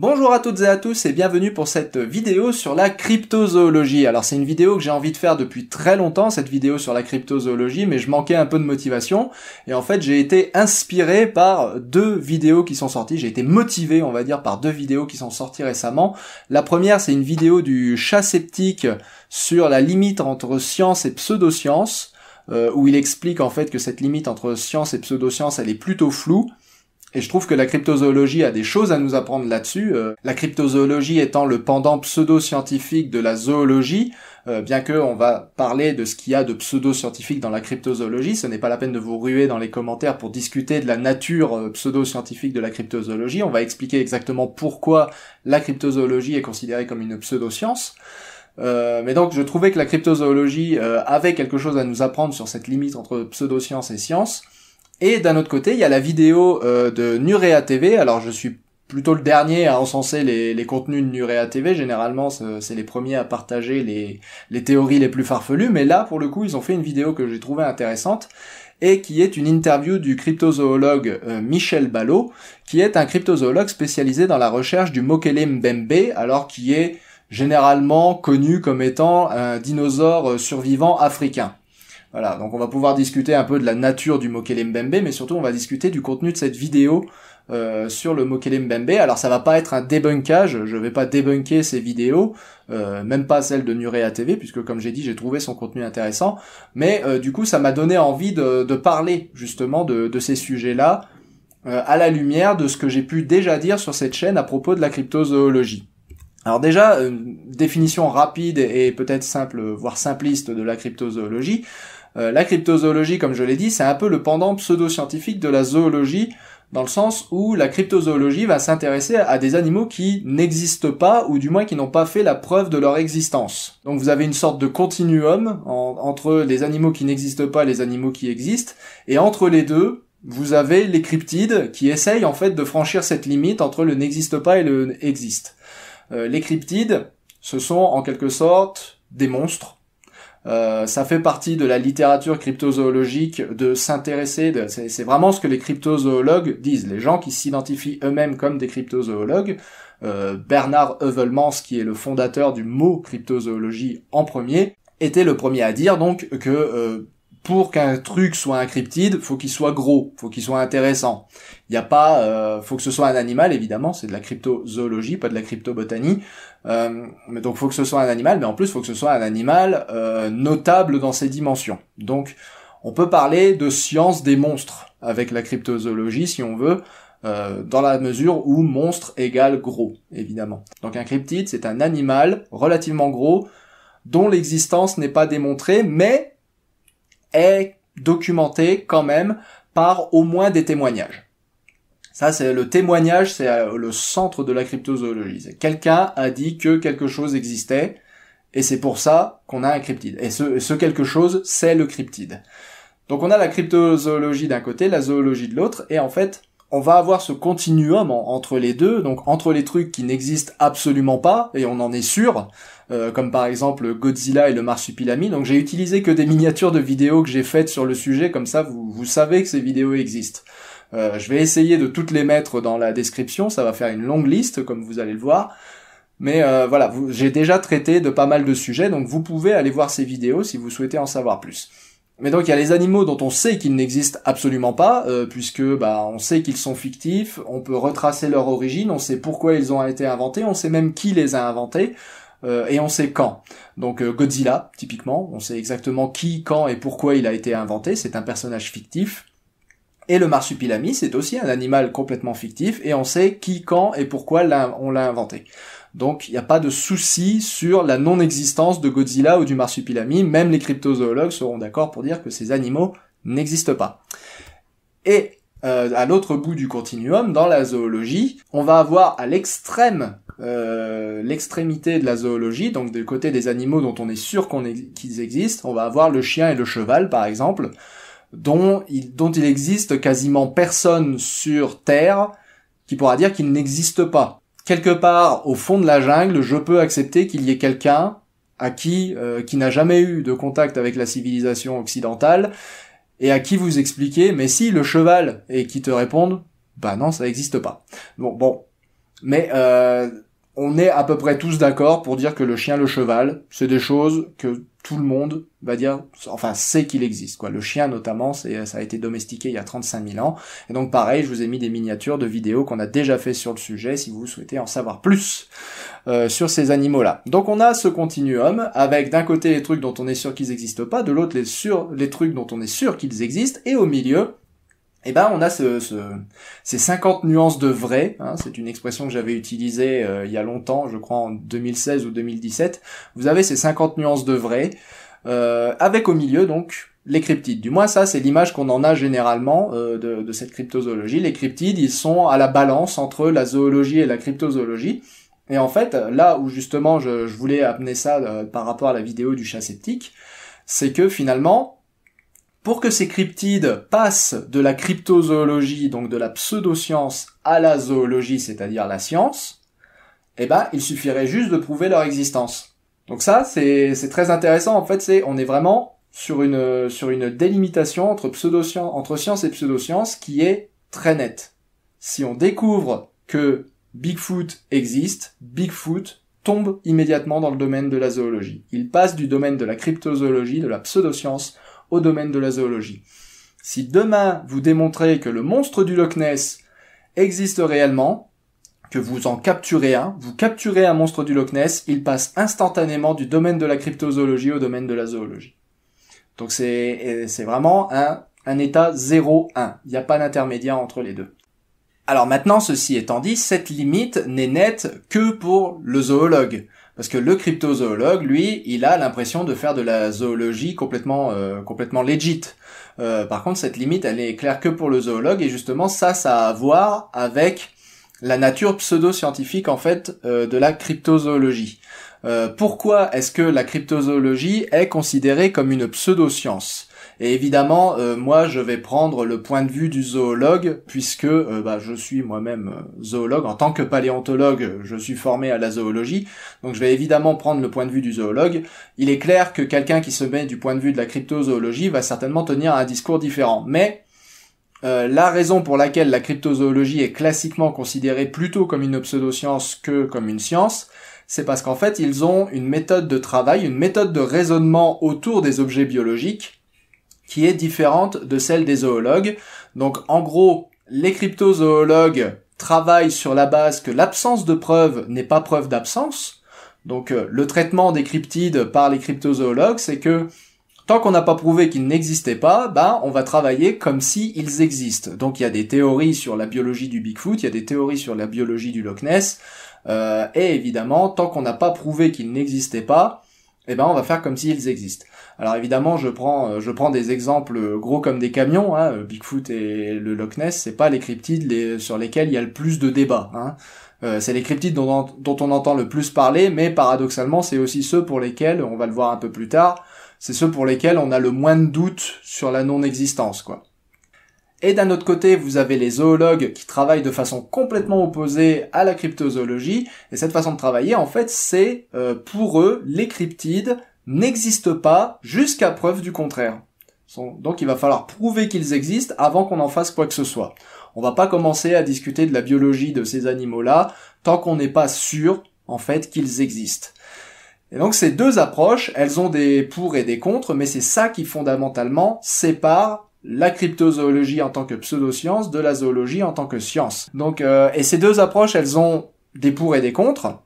Bonjour à toutes et à tous et bienvenue pour cette vidéo sur la cryptozoologie. Alors c'est une vidéo que j'ai envie de faire depuis très longtemps, cette vidéo sur la cryptozoologie, mais je manquais un peu de motivation. Et en fait j'ai été inspiré par deux vidéos qui sont sorties, j'ai été motivé on va dire par deux vidéos qui sont sorties récemment. La première c'est une vidéo du chat sceptique sur la limite entre science et pseudoscience, euh, où il explique en fait que cette limite entre science et pseudoscience elle est plutôt floue et je trouve que la cryptozoologie a des choses à nous apprendre là-dessus. Euh, la cryptozoologie étant le pendant pseudo-scientifique de la zoologie, euh, bien que on va parler de ce qu'il y a de pseudo-scientifique dans la cryptozoologie, ce n'est pas la peine de vous ruer dans les commentaires pour discuter de la nature euh, pseudo-scientifique de la cryptozoologie. On va expliquer exactement pourquoi la cryptozoologie est considérée comme une pseudo-science. mais donc je trouvais que la cryptozoologie avait quelque chose à nous apprendre sur cette limite entre pseudo-science et science. Et d'un autre côté, il y a la vidéo euh, de Nurea TV. Alors je suis plutôt le dernier à encenser les, contenus de Nurea TV. Généralement, c'est les premiers à partager les, théories les plus farfelues. Mais là, pour le coup, ils ont fait une vidéo que j'ai trouvée intéressante et qui est une interview du cryptozoologue euh, Michel Ballot, qui est un cryptozoologue spécialisé dans la recherche du Mokele Mbembe, alors qui est généralement connu comme étant un dinosaure euh, survivant africain. Voilà, donc on va pouvoir discuter un peu de la nature du Mokele Mbembe, mais surtout on va discuter du contenu de cette vidéo euh, sur le Mokele Mbembe. Alors ça va pas être un débunkage, je vais pas débunker ces vidéos, euh, même pas celle de Nurea TV, puisque comme j'ai dit, j'ai trouvé son contenu intéressant, mais euh, du coup ça m'a donné envie de, parler justement de, de ces sujets-là, à la lumière de ce que j'ai pu déjà dire sur cette chaîne à propos de la cryptozoologie. Alors déjà, définition rapide et peut-être simple, voire simpliste de la cryptozoologie. Euh, la cryptozoologie, comme je l'ai dit, c'est un peu le pendant pseudo-scientifique de la zoologie, dans le sens où la cryptozoologie va s'intéresser à des animaux qui n'existent pas, ou du moins qui n'ont pas fait la preuve de leur existence. Donc vous avez une sorte de continuum entre les animaux qui n'existent pas et les animaux qui existent, et entre les deux, vous avez les cryptides qui essayent en fait de franchir cette limite entre le n'existe pas et le existe. Euh, les cryptides, ce sont en quelque sorte des monstres euh, ça fait partie de la littérature cryptozoologique de s'intéresser. C'est vraiment ce que les cryptozoologues disent. Les gens qui s'identifient eux-mêmes comme des cryptozoologues. Euh, Bernard Heuvelmans, qui est le fondateur du mot cryptozoologie en premier, était le premier à dire donc que euh, pour qu'un truc soit un cryptide, faut qu'il soit gros, faut qu'il soit intéressant. Il y a pas, faut que ce soit un animal évidemment, c'est de la cryptozoologie, pas de la cryptobotanie. Euh, mais donc faut que ce soit un animal, mais en plus faut que ce soit un animal euh, notable dans ses dimensions. Donc on peut parler de science des monstres avec la cryptozoologie si on veut, euh, dans la mesure où monstre égale gros, évidemment. Donc un cryptide, c'est un animal relativement gros dont l'existence n'est pas démontrée, mais est documentée quand même par au moins des témoignages. Ça, c'est le témoignage, c'est euh, le centre de la cryptozoologie. Quelqu'un a dit que quelque chose existait, et c'est pour ça qu'on a un cryptide. Et ce, quelque chose, c'est le cryptide. Donc on a la cryptozoologie d'un côté, la zoologie de l'autre, et en fait, on va avoir ce continuum entre les deux, donc entre les trucs qui n'existent absolument pas, et on en est sûr, euh, comme par exemple Godzilla et le marsupilami. Donc j'ai utilisé que des miniatures de vidéos que j'ai faites sur le sujet, comme ça vous savez que ces vidéos existent. Euh, je vais essayer de toutes les mettre dans la description, ça va faire une longue liste comme vous allez le voir. Mais euh, voilà, j'ai déjà traité de pas mal de sujets, donc vous pouvez aller voir ces vidéos si vous souhaitez en savoir plus. Mais donc il y a les animaux dont on sait qu'ils n'existent absolument pas, euh, puisque bah on sait qu'ils sont fictifs, on peut retracer leur origine, on sait pourquoi ils ont été inventés, on sait même qui les a inventés. et on sait quand. Donc Godzilla, typiquement, on sait exactement qui, quand et pourquoi il a été inventé, c'est un personnage fictif. Et le marsupilami, c'est aussi un animal complètement fictif et on sait qui, quand et pourquoi on l'a inventé. Donc il n'y a pas de souci sur la non-existence de Godzilla ou du marsupilami, même les cryptozoologues seront d'accord pour dire que ces animaux n'existent pas. Et euh, à l'autre bout du continuum, dans la zoologie, on va avoir à l'extrême, euh, l'extrémité de la zoologie, donc du côté des animaux dont on est sûr qu'ils existent, on va avoir le chien et le cheval par exemple, dont il, dont il existe quasiment personne sur Terre qui pourra dire qu'il n'existe pas. Quelque part au fond de la jungle, je peux accepter qu'il y ait quelqu'un à qui euh, qui n'a jamais eu de contact avec la civilisation occidentale et à qui vous expliquez mais si le cheval et qui te répondent bah non ça n'existe pas. Bon bon mais euh, on est à peu près tous d'accord pour dire que le chien le cheval c'est des choses que tout le monde va dire, enfin, sait qu'il existe, quoi. Le chien, notamment, c'est, ça a été domestiqué il y a 35 000 ans. Et donc, pareil, je vous ai mis des miniatures de vidéos qu'on a déjà fait sur le sujet si vous souhaitez en savoir plus euh, sur ces animaux-là. Donc, on a ce continuum avec d'un côté les trucs dont on est sûr qu'ils n'existent pas, de l'autre les, sur, les trucs dont on est sûr qu'ils existent, et au milieu, eh ben on a ce, ces 50 nuances de vrai, hein. c'est une expression que j'avais utilisée euh, il y a longtemps, je crois en 2016 ou 2017, vous avez ces 50 nuances de vrai, euh, avec au milieu donc les cryptides. Du moins ça c'est l'image qu'on en a généralement euh, de, de, cette cryptozoologie. Les cryptides ils sont à la balance entre la zoologie et la cryptozoologie. Et en fait là où justement je, je voulais amener ça par rapport à la vidéo du chat sceptique, c'est que finalement pour que ces cryptides passent de la cryptozoologie, donc de la pseudoscience, à la zoologie, c'est-à-dire la science, eh ben, il suffirait juste de prouver leur existence. Donc ça, c'est très intéressant. En fait, c'est on est vraiment sur une délimitation entre entre science et pseudoscience qui est très nette. Si on découvre que Bigfoot existe, Bigfoot tombe immédiatement dans le domaine de la zoologie. Il passe du domaine de la cryptozoologie, de la pseudoscience, au domaine de la zoologie. Si demain vous démontrez que le monstre du Loch Ness existe réellement, que vous en capturez un, vous capturez un monstre du Loch Ness, il passe instantanément du domaine de la cryptozoologie au domaine de la zoologie. Donc c'est euh, vraiment un, un état 0-1. Il n'y a pas d'intermédiaire entre les deux. Alors maintenant, ceci étant dit, cette limite n'est nette que pour le zoologue. Parce que le cryptozoologue, lui, il a l'impression de faire de la zoologie complètement, euh, complètement legit. Euh, par contre, cette limite, elle est claire que pour le zoologue, et justement, ça, ça a à voir avec la nature pseudo-scientifique, en fait, euh, de la cryptozoologie. Euh, pourquoi est-ce que la cryptozoologie est considérée comme une pseudo-science et évidemment, euh, moi, je vais prendre le point de vue du zoologue, puisque euh, bah, je suis moi-même euh, zoologue. En tant que paléontologue, je suis formé à la zoologie, donc je vais évidemment prendre le point de vue du zoologue. Il est clair que quelqu'un qui se met du point de vue de la cryptozoologie va certainement tenir un discours différent. Mais la raison pour laquelle la cryptozoologie est classiquement considérée plutôt comme une pseudoscience que comme une science, c'est parce qu'en fait ils ont une méthode de travail, une méthode de raisonnement autour des objets biologiques qui est différente de celle des zoologues. Donc en gros, les cryptozoologues travaillent sur la base que l'absence de preuve n'est pas preuve d'absence. Donc euh, le traitement des cryptides par les cryptozoologues, c'est que tant qu'on n'a pas prouvé qu'ils n'existaient pas, bah, on va travailler comme si ils existent. Donc il y a des théories sur la biologie du Bigfoot, il y a des théories sur la biologie du Loch Ness, euh, et évidemment, tant qu'on n'a pas prouvé qu'ils n'existaient pas, eh ben on va faire comme s'ils existent. Alors évidemment, je prends euh, je prends des exemples gros comme des camions, hein, euh, Bigfoot et le Loch Ness, c'est pas les cryptides sur lesquels il y a le plus de débats. Hein. Euh, c'est les cryptides dont, on entend le plus parler, mais paradoxalement, c'est aussi ceux pour lesquels, on va le voir un peu plus tard, c'est ceux pour lesquels on a le moins de doutes sur la non-existence, quoi. Et d'un autre côté, vous avez les zoologues qui travaillent de façon complètement opposée à la cryptozoologie. Et cette façon de travailler, en fait, c'est euh, pour eux, les cryptides n'existent pas jusqu'à preuve du contraire. Donc il va falloir prouver qu'ils existent avant qu'on en fasse quoi que ce soit. On va pas commencer à discuter de la biologie de ces animaux-là tant qu'on n'est pas sûr, en fait, qu'ils existent. Et donc ces deux approches, elles ont des pour et des contre, mais c'est ça qui fondamentalement sépare la cryptozoologie en tant que pseudoscience, de la zoologie en tant que science. Donc, euh, et ces deux approches, elles ont des pour et des contre.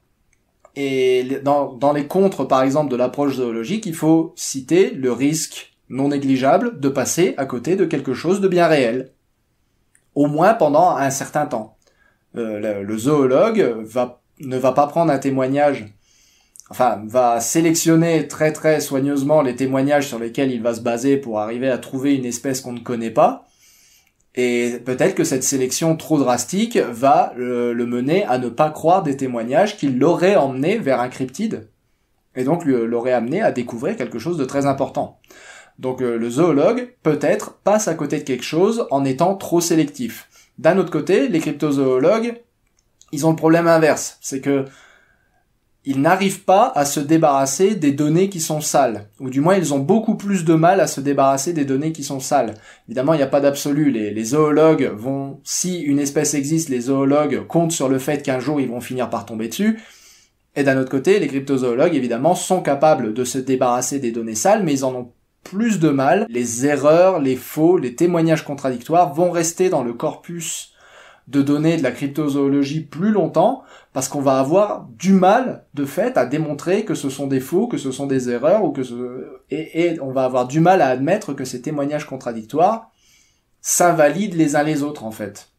Et dans, les contres, par exemple, de l'approche zoologique, il faut citer le risque non négligeable de passer à côté de quelque chose de bien réel. Au moins pendant un certain temps. Euh, le, le, zoologue va, ne va pas prendre un témoignage enfin va sélectionner très très soigneusement les témoignages sur lesquels il va se baser pour arriver à trouver une espèce qu'on ne connaît pas. Et peut-être que cette sélection trop drastique va le, mener à ne pas croire des témoignages qui l'auraient emmené vers un cryptide et donc l'aurait amené à découvrir quelque chose de très important. Donc euh, le zoologue peut-être passe à côté de quelque chose en étant trop sélectif. D'un autre côté, les cryptozoologues, ils ont le problème inverse, c'est que ils n'arrivent pas à se débarrasser des données qui sont sales. Ou du moins, ils ont beaucoup plus de mal à se débarrasser des données qui sont sales. Évidemment, il n'y a pas d'absolu. Les, zoologues vont, si une espèce existe, les zoologues comptent sur le fait qu'un jour, ils vont finir par tomber dessus. Et d'un autre côté, les cryptozoologues, évidemment, sont capables de se débarrasser des données sales, mais ils en ont plus de mal. Les erreurs, les faux, les témoignages contradictoires vont rester dans le corpus de données de la cryptozoologie plus longtemps, parce qu'on va avoir du mal de fait à démontrer que ce sont des faux, que ce sont des erreurs ou que et, on va avoir du mal à admettre que ces témoignages contradictoires s'invalident les uns les autres en fait.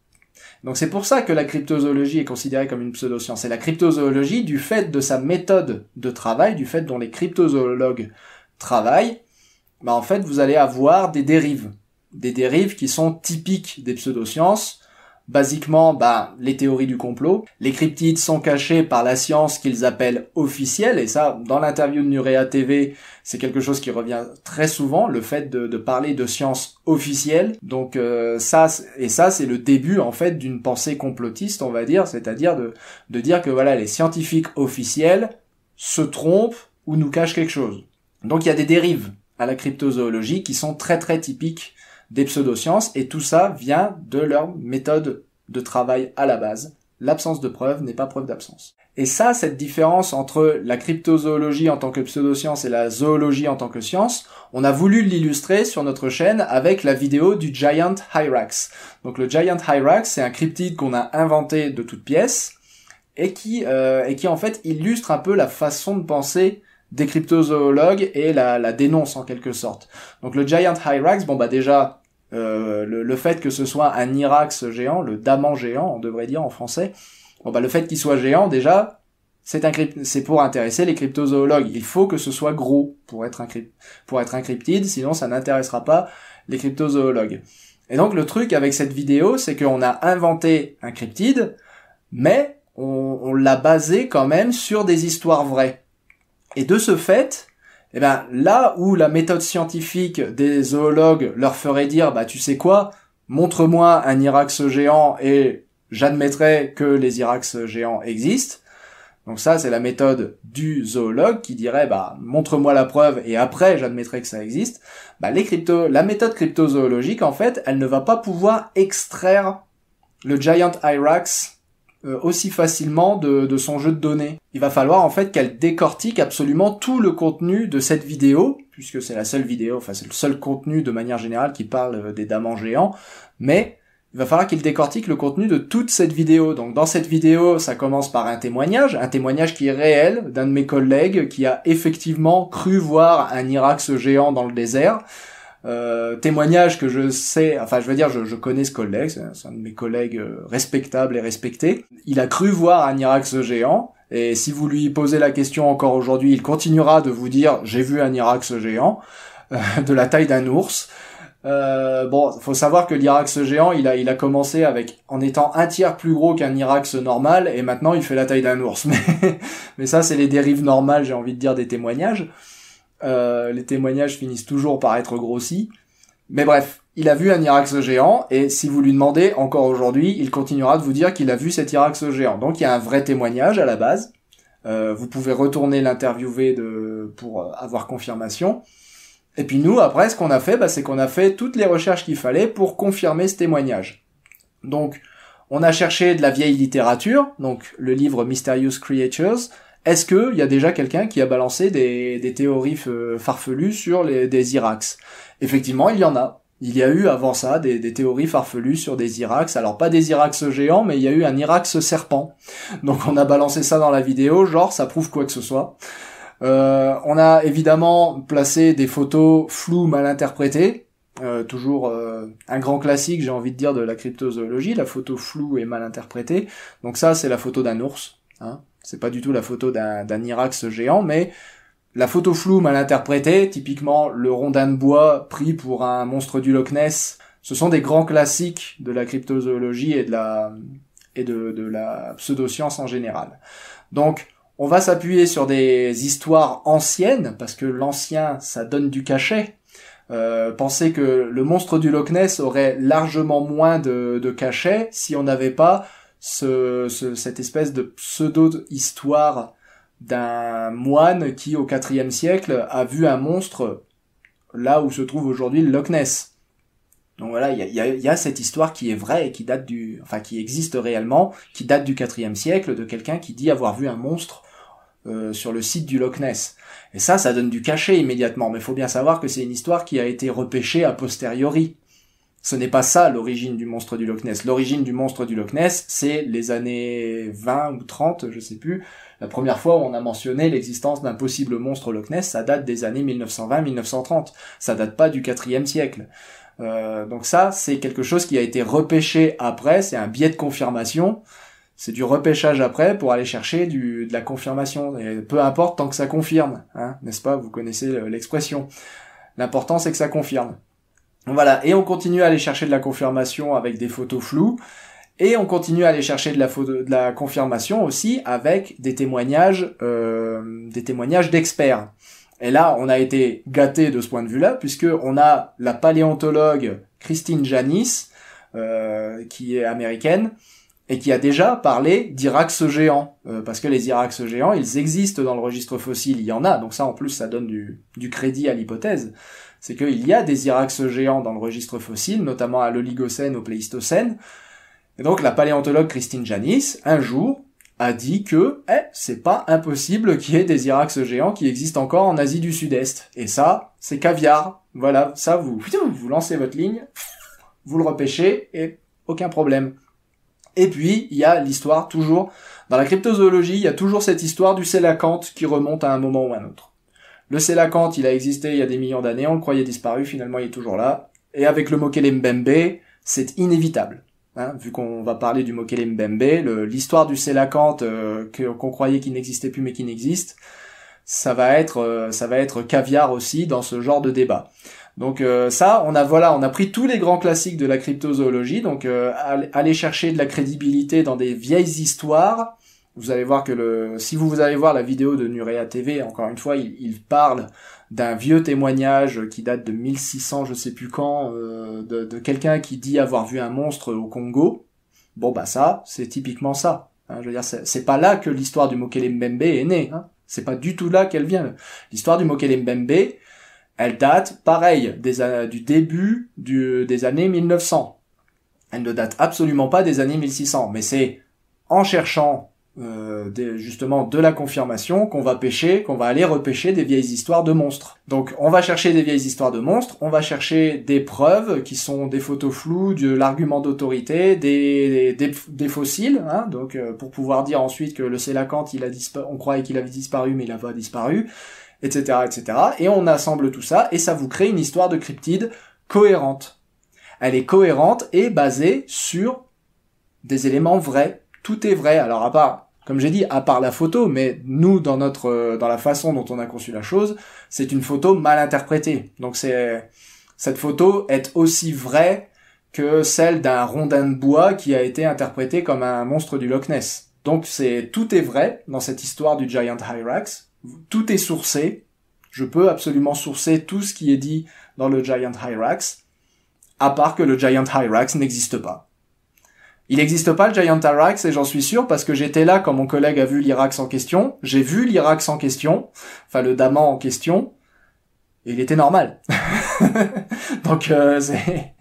Donc c'est pour ça que la cryptozoologie est considérée comme une pseudoscience. Et la cryptozoologie, du fait de sa méthode de travail, du fait dont les cryptozoologues travaillent, bah en fait vous allez avoir des dérives, des dérives qui sont typiques des pseudosciences Basiquement, bah, les théories du complot. Les cryptides sont cachés par la science qu'ils appellent officielle, et ça, dans l'interview de Nurea TV, c'est quelque chose qui revient très souvent, le fait de, parler de science officielle. Donc euh, ça, et ça, c'est le début en fait d'une pensée complotiste, on va dire, c'est-à-dire de, de dire que voilà, les scientifiques officiels se trompent ou nous cachent quelque chose. Donc il y a des dérives à la cryptozoologie qui sont très très typiques des pseudosciences, et tout ça vient de leur méthode de travail à la base. L'absence de preuve n'est pas preuve d'absence. Et ça, cette différence entre la cryptozoologie en tant que pseudoscience et la zoologie en tant que science, on a voulu l'illustrer sur notre chaîne avec la vidéo du Giant Hyrax. Donc le Giant Hyrax, c'est un cryptide qu'on a inventé de toutes pièces et qui, euh, et qui en fait illustre un peu la façon de penser des cryptozoologues et la, la dénonce en quelque sorte. Donc le Giant Hyrax, bon bah déjà euh, le, fait que ce soit un Hyrax géant, le daman géant on devrait dire en français, bon bah le fait qu'il soit géant déjà c'est un c'est pour intéresser les cryptozoologues. Il faut que ce soit gros pour être un pour être un cryptide, sinon ça n'intéressera pas les cryptozoologues. Et donc le truc avec cette vidéo, c'est qu'on a inventé un cryptide, mais on l'a basé quand même sur des histoires vraies. Et de ce fait, eh ben, là où la méthode scientifique des zoologues leur ferait dire, bah, tu sais quoi, montre-moi un irax géant et j'admettrai que les irax géants existent. Donc ça, c'est la méthode du zoologue qui dirait, bah, montre-moi la preuve et après, j'admettrai que ça existe. Bah, les crypto, la méthode cryptozoologique, en fait, elle ne va pas pouvoir extraire le giant irax euh, aussi facilement de, son jeu de données. Il va falloir en fait qu'elle décortique absolument tout le contenu de cette vidéo, puisque c'est la seule vidéo, enfin c'est le seul contenu de manière générale qui parle euh, des damans géants, mais il va falloir qu'il décortique le contenu de toute cette vidéo. Donc dans cette vidéo, ça commence par un témoignage, un témoignage qui est réel d'un de mes collègues qui a effectivement cru voir un Irax géant dans le désert. Euh, témoignage que je sais, enfin je veux dire, je, connais ce collègue, c'est un de mes collègues euh, respectables et respectés. Il a cru voir un Irax géant, et si vous lui posez la question encore aujourd'hui, il continuera de vous dire j'ai vu un Irax géant euh, de la taille d'un ours. Euh, bon, faut savoir que l'Irax géant, il a, il a commencé avec en étant un tiers plus gros qu'un Irax normal, et maintenant il fait la taille d'un ours. Mais, mais ça, c'est les dérives normales, j'ai envie de dire, des témoignages. Euh, les témoignages finissent toujours par être grossis. Mais bref, il a vu un Irax géant, et si vous lui demandez encore aujourd'hui, il continuera de vous dire qu'il a vu cet Irax géant. Donc il y a un vrai témoignage à la base. Euh, vous pouvez retourner l'interviewer pour avoir confirmation. Et puis nous, après, ce qu'on a fait, bah, c'est qu'on a fait toutes les recherches qu'il fallait pour confirmer ce témoignage. Donc, on a cherché de la vieille littérature, donc le livre Mysterious Creatures, est-ce qu'il y a déjà quelqu'un qui a balancé des, théories euh, farfelues sur des Irax Effectivement, il y en a. Il y a eu avant ça des, théories farfelues sur des Irax. Alors pas des Irax géants, mais il y a eu un Irax serpent. Donc on a balancé ça dans la vidéo, genre ça prouve quoi que ce soit. Euh, on a évidemment placé des photos floues mal interprétées. Euh, toujours un grand classique, j'ai envie de dire, de la cryptozoologie, la photo floue et mal interprétée. Donc ça, c'est la photo d'un ours. Hein c'est pas du tout la photo d'un Irax géant, mais la photo floue mal interprétée, typiquement le rondin de bois pris pour un monstre du Loch Ness, ce sont des grands classiques de la cryptozoologie et de la, et de, la pseudoscience en général. Donc, on va s'appuyer sur des histoires anciennes, parce que l'ancien, ça donne du cachet. Euh, penser que le monstre du Loch Ness aurait largement moins de, de cachet si on n'avait pas ce, cette espèce de pseudo-histoire d'un moine qui, au IVe siècle, a vu un monstre là où se trouve aujourd'hui le Loch Ness. Donc voilà, il y a, cette histoire qui est vraie et qui date du, enfin qui existe réellement, qui date du IVe siècle de quelqu'un qui dit avoir vu un monstre euh, sur le site du Loch Ness. Et ça, ça donne du cachet immédiatement. Mais il faut bien savoir que c'est une histoire qui a été repêchée a posteriori. Ce n'est pas ça l'origine du monstre du Loch Ness. L'origine du monstre du Loch Ness, c'est les années 20 ou 30, je sais plus. La première fois où on a mentionné l'existence d'un possible monstre Loch Ness, ça date des années 1920-1930. Ça date pas du 4 siècle. Euh, donc ça, c'est quelque chose qui a été repêché après, c'est un biais de confirmation. C'est du repêchage après pour aller chercher de la confirmation. peu importe tant que ça confirme, hein, n'est-ce pas Vous connaissez euh, l'expression. L'important, c'est que ça confirme. Voilà, et on continue à aller chercher de la confirmation avec des photos floues, et on continue à aller chercher de la, de la confirmation aussi avec des témoignages, euh, des témoignages d'experts. Et là, on a été gâté de ce point de vue-là, puisque on a la paléontologue Christine Janis, euh, qui est américaine, et qui a déjà parlé d'Irax géant, euh, parce que les Irax géants, ils existent dans le registre fossile, il y en a, donc ça en plus, ça donne du, du crédit à l'hypothèse c'est qu'il y a des irax géants dans le registre fossile, notamment à l'Oligocène, au Pléistocène. Et donc la paléontologue Christine Janis, un jour, a dit que eh, c'est pas impossible qu'il y ait des irax géants qui existent encore en Asie du Sud-Est. Et ça, c'est caviar. Voilà, ça vous, vous lancez votre ligne, vous le repêchez et aucun problème. Et puis, il y a l'histoire toujours, dans la cryptozoologie, il y a toujours cette histoire du sélacanthe qui remonte à un moment ou à un autre. Le Sélacanthe, il a existé il y a des millions d'années, on le croyait disparu, finalement il est toujours là. Et avec le Mokele Mbembe, c'est inévitable. Hein, vu qu'on va parler du Mokele Mbembe, l'histoire du Sélacanthe euh, qu'on croyait qu'il n'existait plus mais qui n'existe, ça va être euh, ça va être caviar aussi dans ce genre de débat. Donc euh, ça, on a voilà, on a pris tous les grands classiques de la cryptozoologie, donc aller chercher de la crédibilité dans des vieilles histoires vous allez voir que le, si vous, allez voir la vidéo de Nurea TV, encore une fois, il, il parle d'un vieux témoignage qui date de 1600, je sais plus quand, euh, de, de quelqu'un qui dit avoir vu un monstre au Congo. Bon bah ça, c'est typiquement ça. Hein. je veux dire, c'est pas là que l'histoire du Mokele Mbembe est née. Hein. C'est pas du tout là qu'elle vient. L'histoire du Mokele Mbembe, elle date, pareil, des, du début du, des années 1900. Elle ne date absolument pas des années 1600, mais c'est en cherchant euh, des, justement de la confirmation qu'on va pêcher, qu'on va aller repêcher des vieilles histoires de monstres. Donc on va chercher des vieilles histoires de monstres, on va chercher des preuves qui sont des photos floues, de l'argument d'autorité, des, des, fossiles, hein, donc euh, pour pouvoir dire ensuite que le sélacanthe, il a on croyait qu'il avait disparu mais il a pas disparu, etc., etc. Et on assemble tout ça et ça vous crée une histoire de cryptide cohérente. Elle est cohérente et basée sur des éléments vrais. Tout est vrai. Alors à part comme j'ai dit, à part la photo, mais nous, dans notre, euh, dans la façon dont on a conçu la chose, c'est une photo mal interprétée. Donc c'est, cette photo est aussi vraie que celle d'un rondin de bois qui a été interprété comme un monstre du Loch Ness. Donc c'est, tout est vrai dans cette histoire du Giant Hyrax. Tout est sourcé. Je peux absolument sourcer tout ce qui est dit dans le Giant Hyrax. À part que le Giant Hyrax n'existe pas. Il n'existe pas le Giant irax et j'en suis sûr parce que j'étais là quand mon collègue a vu l'Irax en question. J'ai vu l'Irax en question, enfin le Daman en question, et il était normal. Donc euh,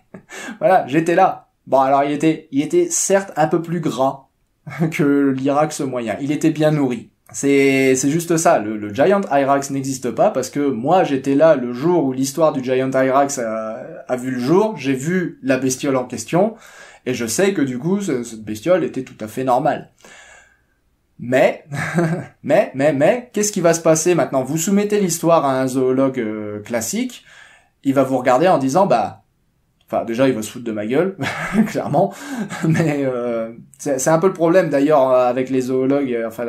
voilà, j'étais là. Bon alors il était, il était certes un peu plus gras que l'Irax moyen. Il était bien nourri. C'est juste ça, le, Giant irax n'existe pas parce que moi j'étais là le jour où l'histoire du Giant irax a, a, vu le jour, j'ai vu la bestiole en question, et je sais que du coup, cette bestiole était tout à fait normale. Mais, mais, mais, mais, qu'est-ce qui va se passer maintenant Vous soumettez l'histoire à un zoologue euh, classique, il va vous regarder en disant, bah, enfin déjà il va se foutre de ma gueule, clairement, mais euh, c'est un peu le problème d'ailleurs avec les zoologues, euh, enfin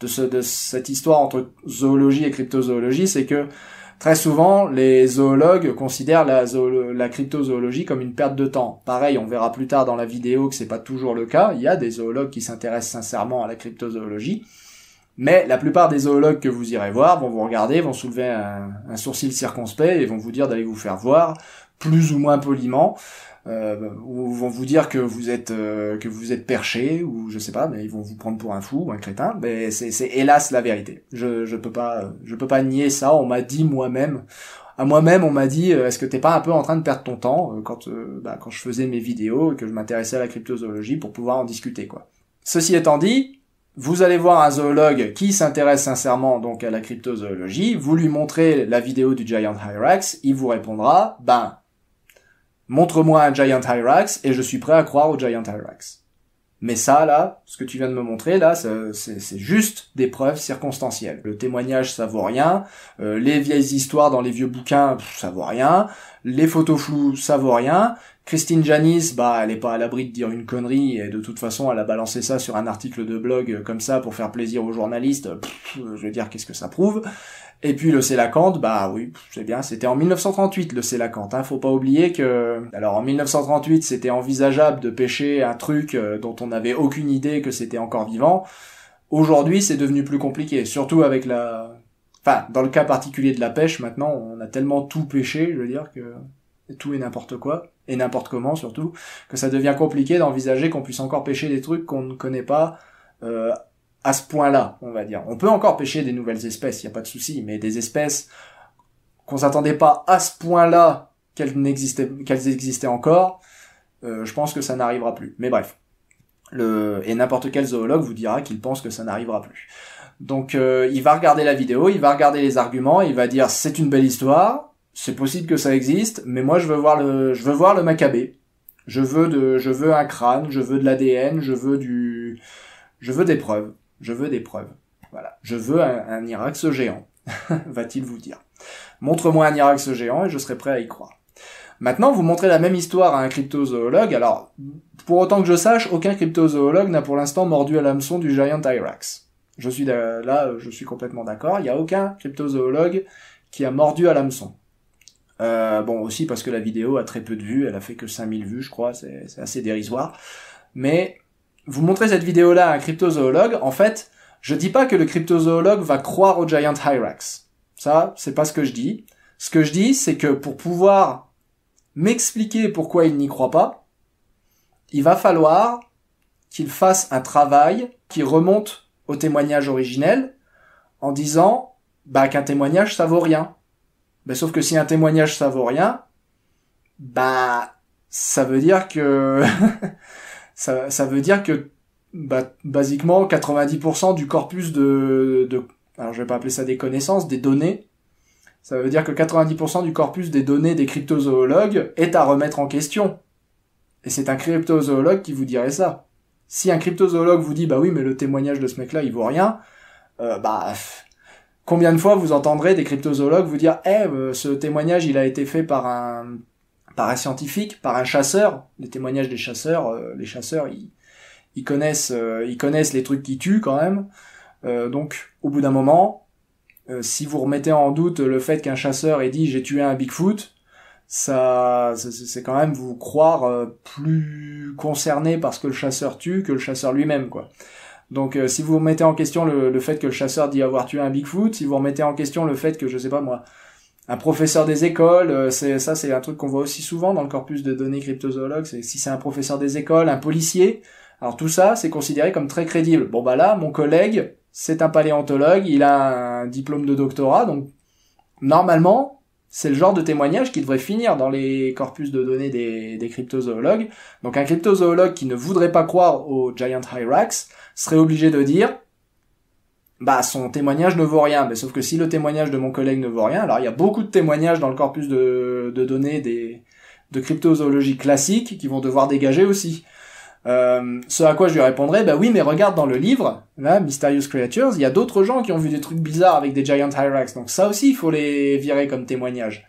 de, de cette histoire entre zoologie et cryptozoologie, c'est que Très souvent, les zoologues considèrent la, cryptozoologie comme une perte de temps. Pareil, on verra plus tard dans la vidéo que c'est pas toujours le cas. Il y a des zoologues qui s'intéressent sincèrement à la cryptozoologie. Mais la plupart des zoologues que vous irez voir vont vous regarder, vont soulever un sourcil circonspect et vont vous dire d'aller vous faire voir, plus ou moins poliment euh, où vont vous dire que vous êtes euh, que vous êtes perché ou je sais pas, mais ils vont vous prendre pour un fou ou un crétin. Mais c'est, c'est hélas la vérité. Je je peux pas je peux pas nier ça. On m'a dit moi-même à moi-même, on m'a dit euh, est-ce que t'es pas un peu en train de perdre ton temps euh, quand bah, quand je faisais mes vidéos et que je m'intéressais à la cryptozoologie pour pouvoir en discuter quoi. Ceci étant dit, vous allez voir un zoologue qui s'intéresse sincèrement donc à la cryptozoologie, vous lui montrez la vidéo du Giant Hyrax, il vous répondra ben Montre-moi un Giant Hyrax et je suis prêt à croire au Giant Hyrax. Mais ça, là, ce que tu viens de me montrer, là, c'est juste des preuves circonstancielles. Le témoignage, ça vaut rien. Euh, les vieilles histoires dans les vieux bouquins, ça vaut rien. Les photos floues, ça vaut rien. Christine Janis, bah, elle est pas à l'abri de dire une connerie, et de toute façon, elle a balancé ça sur un article de blog euh, comme ça pour faire plaisir aux journalistes. je veux dire, qu'est-ce que ça prouve et puis le célacante, bah oui, c'est bien, c'était en 1938 le célacante. Hein. Faut pas oublier que, alors en 1938, c'était envisageable de pêcher un truc euh, dont on n'avait aucune idée que c'était encore vivant. Aujourd'hui, c'est devenu plus compliqué, surtout avec la, enfin, dans le cas particulier de la pêche, maintenant, on a tellement tout pêché, je veux dire que tout et n'importe quoi et n'importe comment surtout, que ça devient compliqué d'envisager qu'on puisse encore pêcher des trucs qu'on ne connaît pas. Euh, à ce point-là, on va dire. On peut encore pêcher des nouvelles espèces, il n'y a pas de souci, mais des espèces qu'on s'attendait pas à ce point-là qu'elles n'existaient, qu'elles existaient encore, euh, je pense que ça n'arrivera plus. Mais bref. Le, et n'importe quel zoologue vous dira qu'il pense que ça n'arrivera plus. Donc euh, il va regarder la vidéo, il va regarder les arguments, il va dire c'est une belle histoire, c'est possible que ça existe, mais moi je veux voir le, je veux voir le macabé. Je veux de, je veux un crâne, je veux de l'ADN, je veux du, je veux des preuves. Je veux des preuves. Voilà. Je veux un, Irax géant, va-t-il vous dire. Montre-moi un Irax géant et je serai prêt à y croire. Maintenant, vous montrez la même histoire à un cryptozoologue. Alors, pour autant que je sache, aucun cryptozoologue n'a pour l'instant mordu à l'hameçon du Giant Irax. Je suis euh, là, je suis complètement d'accord. Il n'y a aucun cryptozoologue qui a mordu à l'hameçon. Euh, bon, aussi parce que la vidéo a très peu de vues, elle a fait que 5000 vues, je crois, c'est assez dérisoire. Mais vous montrez cette vidéo-là à un cryptozoologue, en fait, je dis pas que le cryptozoologue va croire au giant hyrax. Ça, c'est pas ce que je dis. Ce que je dis, c'est que pour pouvoir m'expliquer pourquoi il n'y croit pas, il va falloir qu'il fasse un travail qui remonte au témoignage originel en disant bah qu'un témoignage ça vaut rien. Mais bah, sauf que si un témoignage ça vaut rien, bah ça veut dire que ça, ça veut dire que bah, basiquement 90% du corpus de, de, alors je vais pas appeler ça des connaissances, des données. Ça veut dire que 90% du corpus des données des cryptozoologues est à remettre en question. Et c'est un cryptozoologue qui vous dirait ça. Si un cryptozoologue vous dit bah oui mais le témoignage de ce mec-là il vaut rien, euh, bah combien de fois vous entendrez des cryptozoologues vous dire eh euh, ce témoignage il a été fait par un par un scientifique, par un chasseur. Les témoignages des chasseurs, euh, les chasseurs, ils, connaissent, euh, ils connaissent les trucs qui tuent quand même. Euh, donc, au bout d'un moment, si vous remettez en doute le fait qu'un chasseur ait dit j'ai tué un Bigfoot, ça, c'est quand même vous croire plus concerné parce que le chasseur tue que le chasseur lui-même, quoi. Donc si vous remettez en question le, le, fait que le chasseur dit avoir tué un Bigfoot, si vous remettez en question le fait que, je sais pas moi, un professeur des écoles, euh, c'est ça c'est un truc qu'on voit aussi souvent dans le corpus de données cryptozoologues, c'est si c'est un professeur des écoles, un policier, alors tout ça c'est considéré comme très crédible. Bon bah là mon collègue c'est un paléontologue, il a un diplôme de doctorat donc normalement c'est le genre de témoignage qui devrait finir dans les corpus de données des, des cryptozoologues. Donc un cryptozoologue qui ne voudrait pas croire aux giant hyrax serait obligé de dire bah son témoignage ne vaut rien. Mais sauf que si le témoignage de mon collègue ne vaut rien, alors il y a beaucoup de témoignages dans le corpus de, données des, de cryptozoologie classique qui vont devoir dégager aussi. Euh, ce à quoi je lui répondrais, bah oui, mais regarde dans le livre, Mysterious Creatures, il y a d'autres gens qui ont vu des trucs bizarres avec des giant hyrax, donc ça aussi, il faut les virer comme témoignages.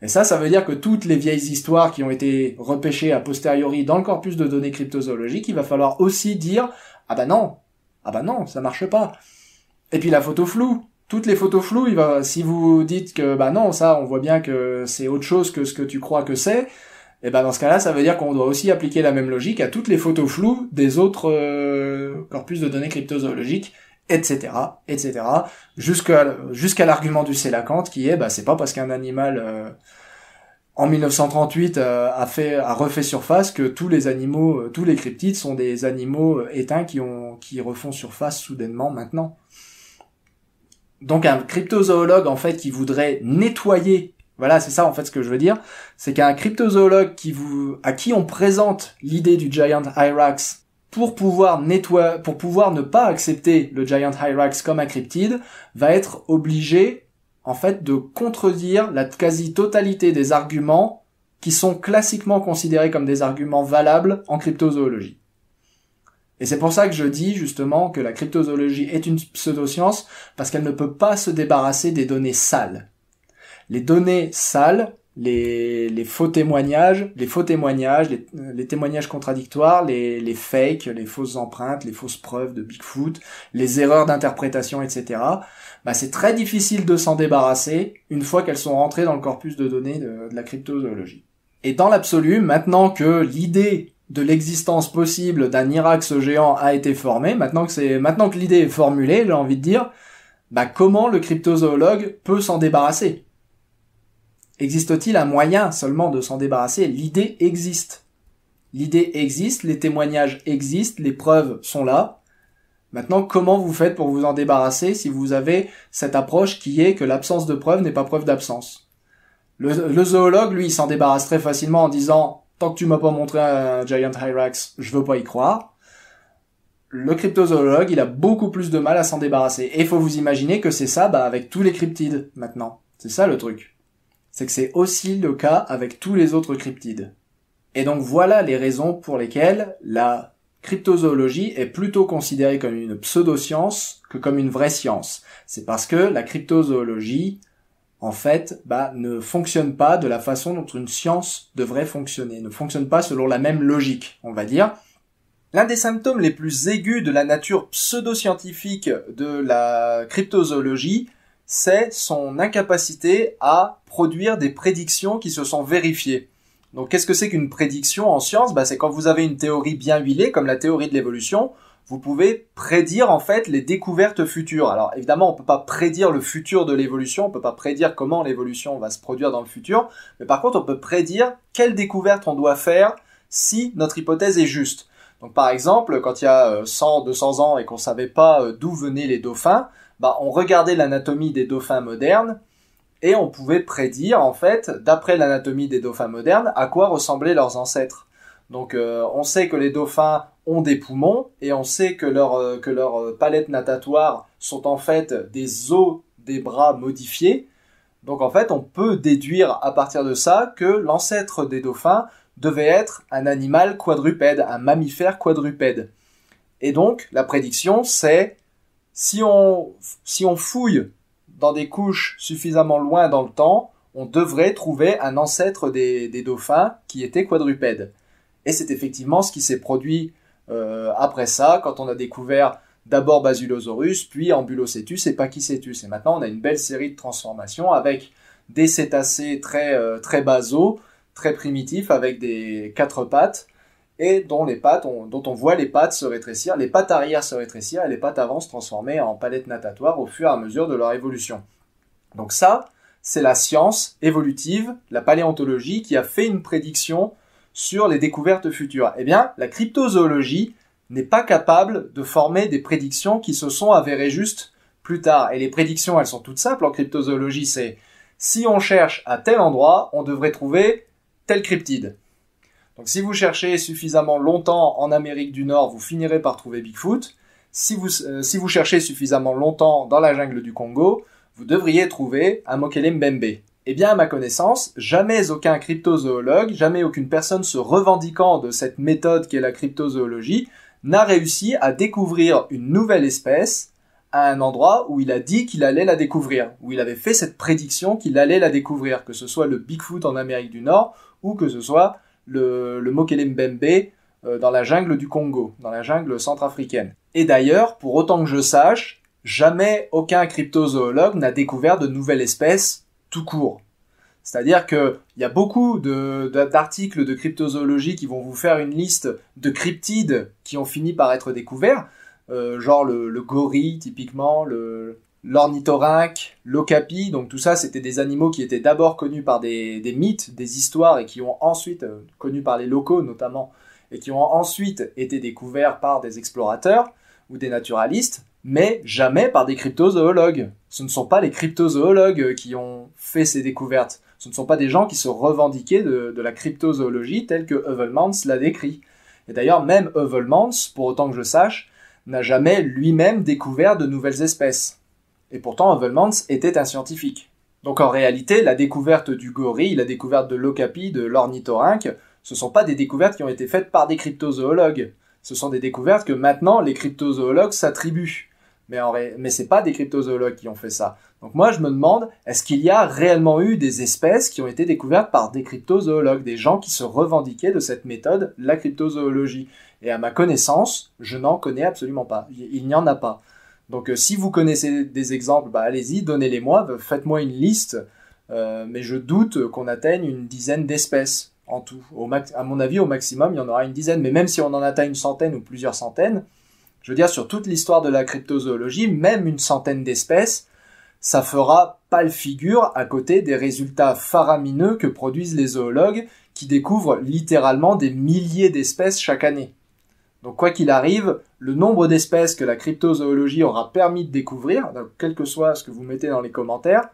Et ça, ça veut dire que toutes les vieilles histoires qui ont été repêchées a posteriori dans le corpus de données cryptozoologiques, il va falloir aussi dire, ah bah non, ah bah non, ça marche pas. Et puis la photo floue. Toutes les photos floues, il va, si vous dites que bah non, ça, on voit bien que c'est autre chose que ce que tu crois que c'est, et eh ben dans ce cas-là, ça veut dire qu'on doit aussi appliquer la même logique à toutes les photos floues des autres euh, corpus de données cryptozoologiques, etc., etc., jusqu'à jusqu'à l'argument du Célacante qui est bah c'est pas parce qu'un animal euh, en 1938 euh, a fait a refait surface que tous les animaux, tous les cryptides sont des animaux éteints qui ont qui refont surface soudainement maintenant donc un cryptozoologue en fait qui voudrait nettoyer voilà, c'est ça en fait ce que je veux dire, c'est qu'un cryptozoologue qui vous à qui on présente l'idée du giant hyrax pour pouvoir nettoyer pour pouvoir ne pas accepter le giant hyrax comme un cryptide, va être obligé en fait de contredire la quasi-totalité des arguments qui sont classiquement considérés comme des arguments valables en cryptozoologie. Et c'est pour ça que je dis justement que la cryptozoologie est une pseudoscience parce qu'elle ne peut pas se débarrasser des données sales. Les données sales, les, faux témoignages, les faux témoignages, les, euh, témoignages contradictoires, les, fakes, les fausses empreintes, les fausses preuves de Bigfoot, les erreurs d'interprétation, etc. Bah c'est très difficile de s'en débarrasser une fois qu'elles sont rentrées dans le corpus de données de la cryptozoologie. Et dans l'absolu, maintenant que l'idée de l'existence possible d'un Irax géant a été formé, maintenant que c'est maintenant que l'idée est formulée, j'ai envie de dire, bah comment le cryptozoologue peut s'en débarrasser Existe-t-il un moyen seulement de s'en débarrasser L'idée existe. L'idée existe, les témoignages existent, les preuves sont là. Maintenant, comment vous faites pour vous en débarrasser si vous avez cette approche qui est que l'absence de preuves n'est pas preuve d'absence le, le zoologue, lui, s'en débarrasse très facilement en disant tant que tu m'as pas montré un Giant Hyrax, je veux pas y croire. Le cryptozoologue, il a beaucoup plus de mal à s'en débarrasser. Et faut vous imaginer que c'est ça bah, avec tous les cryptides maintenant. C'est ça le truc. C'est que c'est aussi le cas avec tous les autres cryptides. Et donc voilà les raisons pour lesquelles la cryptozoologie est plutôt considérée comme une pseudoscience que comme une vraie science. C'est parce que la cryptozoologie en fait, bah, ne fonctionne pas de la façon dont une science devrait fonctionner, ne fonctionne pas selon la même logique, on va dire. L'un des symptômes les plus aigus de la nature pseudo-scientifique de la cryptozoologie, c'est son incapacité à produire des prédictions qui se sont vérifiées. Donc qu'est-ce que c'est qu'une prédiction en science bah, C'est quand vous avez une théorie bien huilée, comme la théorie de l'évolution, vous pouvez prédire en fait les découvertes futures. Alors évidemment, on ne peut pas prédire le futur de l'évolution, on ne peut pas prédire comment l'évolution va se produire dans le futur, mais par contre, on peut prédire quelles découvertes on doit faire si notre hypothèse est juste. Donc par exemple, quand il y a 100, euh, 200 ans et qu'on ne savait pas euh, d'où venaient les dauphins, bah, on regardait l'anatomie des dauphins modernes et on pouvait prédire en fait, d'après l'anatomie des dauphins modernes, à quoi ressemblaient leurs ancêtres. Donc euh, on sait que les dauphins ont des poumons et on sait que leurs euh, euh, palettes natatoires sont en fait des os des bras modifiés. Donc en fait, on peut déduire à partir de ça que l'ancêtre des dauphins devait être un animal quadrupède, un mammifère quadrupède. Et donc la prédiction c'est si on fouille dans des couches suffisamment loin dans le temps, on devrait trouver un ancêtre des, des dauphins qui était quadrupède. Et c'est effectivement ce qui s'est produit euh, après ça, quand on a découvert d'abord Basilosaurus, puis Ambulocetus et Pachycetus. Et maintenant, on a une belle série de transformations avec des cétacés très, euh, basaux, très primitifs, avec des quatre pattes, et dont, les pattes on, dont on voit les pattes se rétrécir, les pattes arrière se rétrécir et les pattes avant se transformer en palettes natatoires au fur et à mesure de leur évolution. Donc ça, c'est la science évolutive, la paléontologie, qui a fait une prédiction sur les découvertes futures Eh bien, la cryptozoologie n'est pas capable de former des prédictions qui se sont avérées justes plus tard. Et les prédictions, elles sont toutes simples en cryptozoologie. C'est si on cherche à tel endroit, on devrait trouver tel cryptide. Donc si vous cherchez suffisamment longtemps en Amérique du Nord, vous finirez par trouver Bigfoot. Si vous, euh, si vous cherchez suffisamment longtemps dans la jungle du Congo, vous devriez trouver un Mokele eh bien, à ma connaissance, jamais aucun cryptozoologue, jamais aucune personne se revendiquant de cette méthode qu'est la cryptozoologie n'a réussi à découvrir une nouvelle espèce à un endroit où il a dit qu'il allait la découvrir, où il avait fait cette prédiction qu'il allait la découvrir, que ce soit le Bigfoot en Amérique du Nord ou que ce soit le, le euh, dans la jungle du Congo, dans la jungle centrafricaine. Et d'ailleurs, pour autant que je sache, jamais aucun cryptozoologue n'a découvert de nouvelles espèce tout court. C'est-à-dire qu'il y a beaucoup d'articles de, cryptozoologie qui vont vous faire une liste de cryptides qui ont fini par être découverts, euh, genre le, gorille typiquement, l'ornithorynque, l'ocapi, donc tout ça c'était des animaux qui étaient d'abord connus par des, mythes, des histoires et qui ont ensuite, connu euh, connus par les locaux notamment, et qui ont ensuite été découverts par des explorateurs ou des naturalistes mais jamais par des cryptozoologues. Ce ne sont pas les cryptozoologues qui ont fait ces découvertes. Ce ne sont pas des gens qui se revendiquaient de, la cryptozoologie telle que Heuvelmans l'a décrit. Et d'ailleurs, même Heuvelmans, pour autant que je sache, n'a jamais lui-même découvert de nouvelles espèces. Et pourtant, Heuvelmans était un scientifique. Donc en réalité, la découverte du gorille, la découverte de l'ocapi, de l'ornithorynque, ce ne sont pas des découvertes qui ont été faites par des cryptozoologues. Ce sont des découvertes que maintenant les cryptozoologues s'attribuent mais, ce n'est c'est pas des cryptozoologues qui ont fait ça. Donc moi je me demande, est-ce qu'il y a réellement eu des espèces qui ont été découvertes par des cryptozoologues, des gens qui se revendiquaient de cette méthode, la cryptozoologie Et à ma connaissance, je n'en connais absolument pas. Il n'y en a pas. Donc euh, si vous connaissez des exemples, bah, allez-y, donnez-les-moi, euh, faites-moi une liste, euh, mais je doute qu'on atteigne une dizaine d'espèces en tout. à mon avis, au maximum, il y en aura une dizaine, mais même si on en atteint une centaine ou plusieurs centaines, je veux dire, sur toute l'histoire de la cryptozoologie, même une centaine d'espèces, ça fera pâle figure à côté des résultats faramineux que produisent les zoologues qui découvrent littéralement des milliers d'espèces chaque année. Donc quoi qu'il arrive, le nombre d'espèces que la cryptozoologie aura permis de découvrir, quel que soit ce que vous mettez dans les commentaires,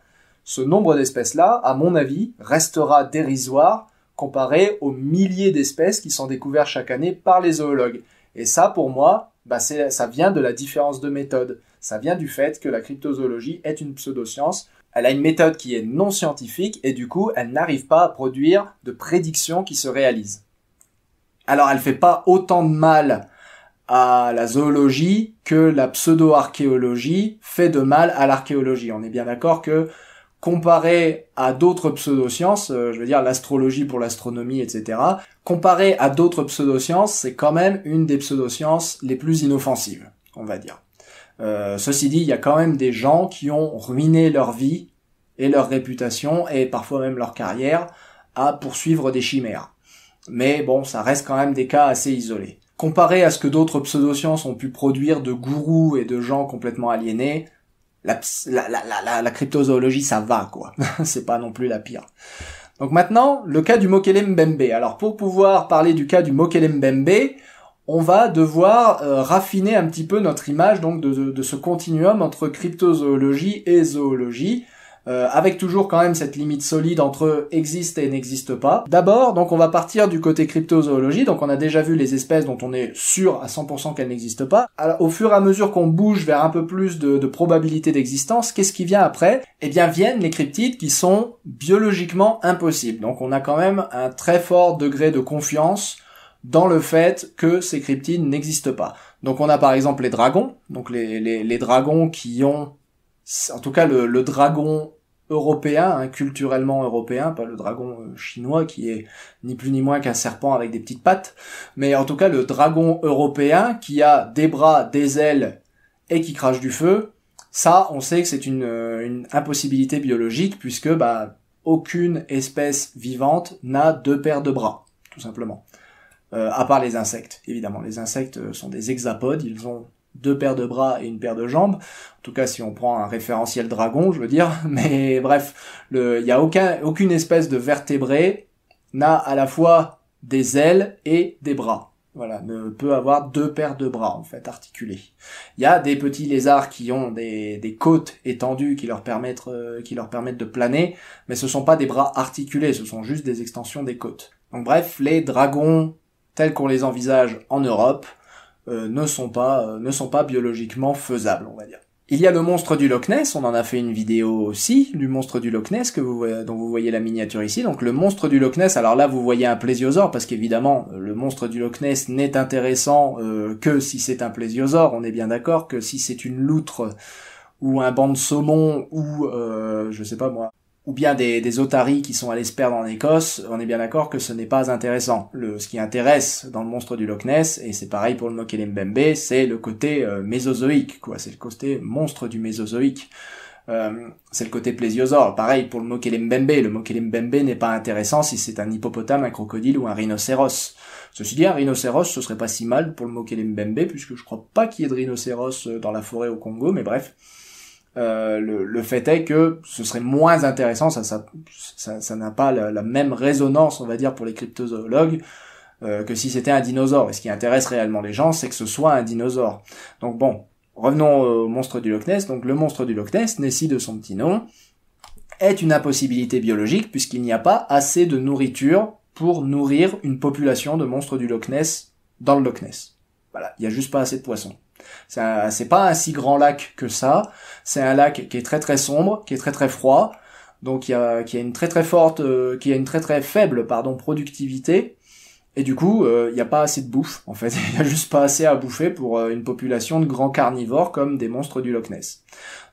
ce nombre d'espèces-là, à mon avis, restera dérisoire comparé aux milliers d'espèces qui sont découvertes chaque année par les zoologues. Et ça, pour moi, bah, ça vient de la différence de méthode. Ça vient du fait que la cryptozoologie est une pseudoscience. Elle a une méthode qui est non scientifique et du coup, elle n'arrive pas à produire de prédictions qui se réalisent. Alors, elle fait pas autant de mal à la zoologie que la pseudo-archéologie fait de mal à l'archéologie. On est bien d'accord que comparé à d'autres pseudosciences, euh, je veux dire l'astrologie pour l'astronomie, etc., comparé à d'autres pseudosciences, c'est quand même une des pseudosciences les plus inoffensives, on va dire. Euh, ceci dit, il y a quand même des gens qui ont ruiné leur vie et leur réputation et parfois même leur carrière à poursuivre des chimères. Mais bon, ça reste quand même des cas assez isolés. Comparé à ce que d'autres pseudosciences ont pu produire de gourous et de gens complètement aliénés, la, la, la, la, cryptozoologie, ça va, quoi. c'est pas non plus la pire. Donc maintenant, le cas du Mokelem Mbembe. Alors pour pouvoir parler du cas du Mokelem Bembe, on va devoir euh, raffiner un petit peu notre image donc de, de, ce continuum entre cryptozoologie et zoologie. Euh, avec toujours quand même cette limite solide entre existe et n'existe pas. D'abord, donc on va partir du côté cryptozoologie, donc on a déjà vu les espèces dont on est sûr à 100% qu'elles n'existent pas. Alors, au fur et à mesure qu'on bouge vers un peu plus de, de probabilité d'existence, qu'est-ce qui vient après Eh bien viennent les cryptides qui sont biologiquement impossibles. Donc on a quand même un très fort degré de confiance dans le fait que ces cryptides n'existent pas. Donc on a par exemple les dragons, donc les, dragons qui ont, en tout cas le, le dragon européen, hein, culturellement européen, pas le dragon euh, chinois qui est ni plus ni moins qu'un serpent avec des petites pattes, mais en tout cas le dragon européen qui a des bras, des ailes et qui crache du feu, ça on sait que c'est une, euh, impossibilité biologique puisque bah, aucune espèce vivante n'a deux paires de bras, tout simplement. Euh, à part les insectes, évidemment. Les insectes sont des hexapodes, ils ont deux paires de bras et une paire de jambes. En tout cas, si on prend un référentiel dragon, je veux dire. Mais bref, il n'y a aucun, aucune espèce de vertébré n'a à la fois des ailes et des bras. Voilà, ne peut avoir deux paires de bras en fait articulés. Il y a des petits lézards qui ont des, côtes étendues qui leur permettent euh, qui leur permettent de planer, mais ce sont pas des bras articulés, ce sont juste des extensions des côtes. Donc bref, les dragons tels qu'on les envisage en Europe euh, ne sont pas euh, ne sont pas biologiquement faisables, on va dire. Il y a le monstre du Loch Ness, on en a fait une vidéo aussi, du monstre du Loch Ness que vous, dont vous voyez la miniature ici. Donc le monstre du Loch Ness, alors là vous voyez un plésiosaure, parce qu'évidemment euh, le monstre du Loch Ness n'est intéressant que si c'est un plésiosaure, on est bien d'accord, que si c'est une loutre ou un banc de saumon ou, je sais pas moi, ou bien des, des otaries qui sont à l'espère en Écosse, on est bien d'accord que ce n'est pas intéressant. Le, ce qui intéresse dans le monstre du Loch Ness, et c'est pareil pour le Mokelembembe, c'est le côté euh, mésozoïque, quoi. C'est le côté monstre du mésozoïque. Euh, c'est le côté plésiosaure. Pareil pour le Mokelembembe. Le Mokelembembe n'est pas intéressant si c'est un hippopotame, un crocodile ou un rhinocéros. Ceci dit, un rhinocéros, ce serait pas si mal pour le Mokelembembe, puisque je crois pas qu'il y ait de rhinocéros euh, dans la forêt au Congo, mais bref. Euh, le, fait est que ce serait moins intéressant, ça ça n'a pas la, même résonance, on va dire, pour les cryptozoologues euh, que si c'était un dinosaure. Et ce qui intéresse réellement les gens, c'est que ce soit un dinosaure. Donc bon, revenons au monstre du Loch Ness. Donc le monstre du Loch Ness, Nessie de son petit nom, est une impossibilité biologique puisqu'il n'y a pas assez de nourriture pour nourrir une population de monstres du Loch Ness dans le Loch Ness. Voilà, il n'y a juste pas assez de poissons. C'est pas un si grand lac que ça. C'est un lac qui est très très sombre, qui est très très froid, donc il y a, qui a une très très forte, euh, qui a une très très faible pardon productivité. Et du coup, euh, il y n'y a pas assez de bouffe, en fait. Il n'y a juste pas assez à bouffer pour euh, une population de grands carnivores comme des monstres du Loch Ness.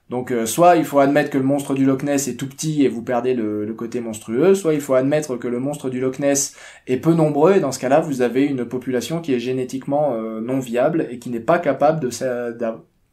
Donc euh, soit il faut admettre que le monstre du Loch Ness est tout petit et vous perdez le, côté monstrueux, soit il faut admettre que le monstre du Loch Ness est peu nombreux et dans ce cas-là vous avez une population qui est génétiquement euh, non viable et qui n'est pas capable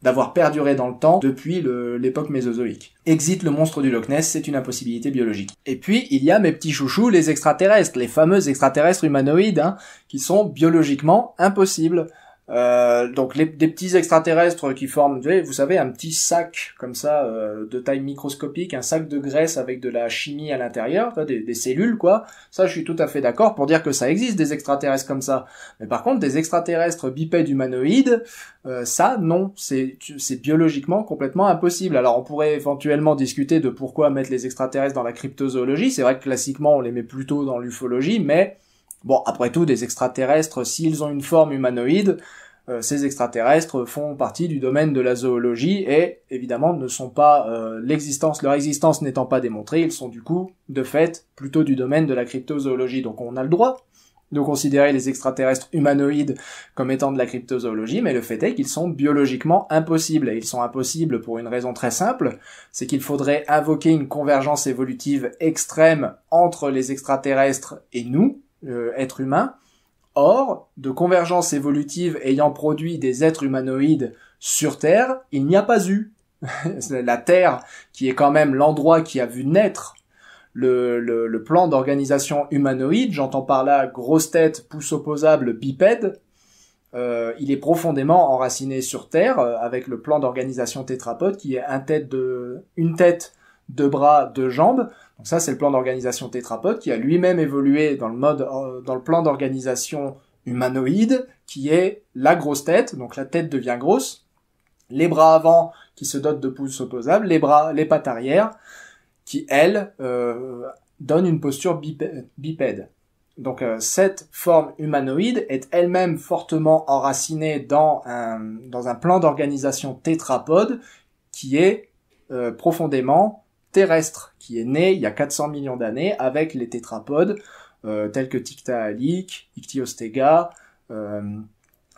d'avoir perduré dans le temps depuis l'époque mésozoïque. Exit le monstre du Loch Ness, c'est une impossibilité biologique. Et puis, il y a mes petits chouchous, les extraterrestres, les fameux extraterrestres humanoïdes, hein, qui sont biologiquement impossibles. Euh, donc les, des petits extraterrestres qui forment, vous savez, un petit sac comme ça euh, de taille microscopique, un sac de graisse avec de la chimie à l'intérieur, des, cellules quoi. Ça, je suis tout à fait d'accord pour dire que ça existe des extraterrestres comme ça. Mais par contre, des extraterrestres bipèdes humanoïdes, euh, ça, non, c'est biologiquement complètement impossible. Alors on pourrait éventuellement discuter de pourquoi mettre les extraterrestres dans la cryptozoologie. C'est vrai que classiquement on les met plutôt dans l'ufologie, mais Bon, après tout, des extraterrestres, s'ils ont une forme humanoïde, euh, ces extraterrestres font partie du domaine de la zoologie et évidemment ne sont pas euh, l'existence leur existence n'étant pas démontrée, ils sont du coup de fait plutôt du domaine de la cryptozoologie. Donc on a le droit de considérer les extraterrestres humanoïdes comme étant de la cryptozoologie, mais le fait est qu'ils sont biologiquement impossibles. Et ils sont impossibles pour une raison très simple, c'est qu'il faudrait invoquer une convergence évolutive extrême entre les extraterrestres et nous, euh, être humain. Or, de convergence évolutive ayant produit des êtres humanoïdes sur Terre, il n'y a pas eu. la Terre, qui est quand même l'endroit qui a vu naître le, plan d'organisation humanoïde, j'entends par là grosse tête, pouce opposable, bipède, euh, il est profondément enraciné sur Terre euh, avec le plan d'organisation tétrapode qui est un tête de, une tête, deux bras, deux jambes, ça, c'est le plan d'organisation tétrapode qui a lui-même évolué dans le mode, euh, dans le plan d'organisation humanoïde, qui est la grosse tête, donc la tête devient grosse, les bras avant qui se dotent de pouces opposables, les bras, les pattes arrière, qui elles euh, donnent une posture bipède. Donc euh, cette forme humanoïde est elle-même fortement enracinée dans un, dans un plan d'organisation tétrapode qui est profondément terrestre qui est né il y a 400 millions d'années avec les tétrapodes euh, tels que Tiktaalik, Ictiostega euh,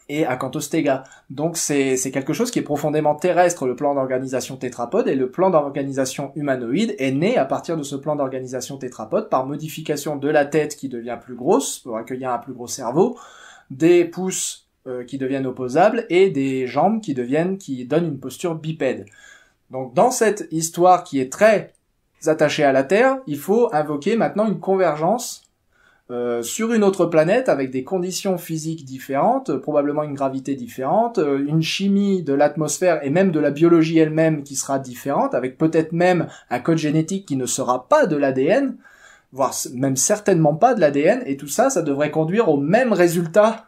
et Acanthostega. Donc c'est quelque chose qui est profondément terrestre, le plan d'organisation tétrapode, et le plan d'organisation humanoïde est né à partir de ce plan d'organisation tétrapode par modification de la tête qui devient plus grosse pour accueillir un plus gros cerveau, des pouces euh, qui deviennent opposables et des jambes qui deviennent qui donnent une posture bipède. Donc dans cette histoire qui est très attachés à la Terre, il faut invoquer maintenant une convergence euh, sur une autre planète avec des conditions physiques différentes, euh, probablement une gravité différente, euh, une chimie de l'atmosphère et même de la biologie elle-même qui sera différente, avec peut-être même un code génétique qui ne sera pas de l'ADN, voire même certainement pas de l'ADN, et tout ça, ça devrait conduire au même résultat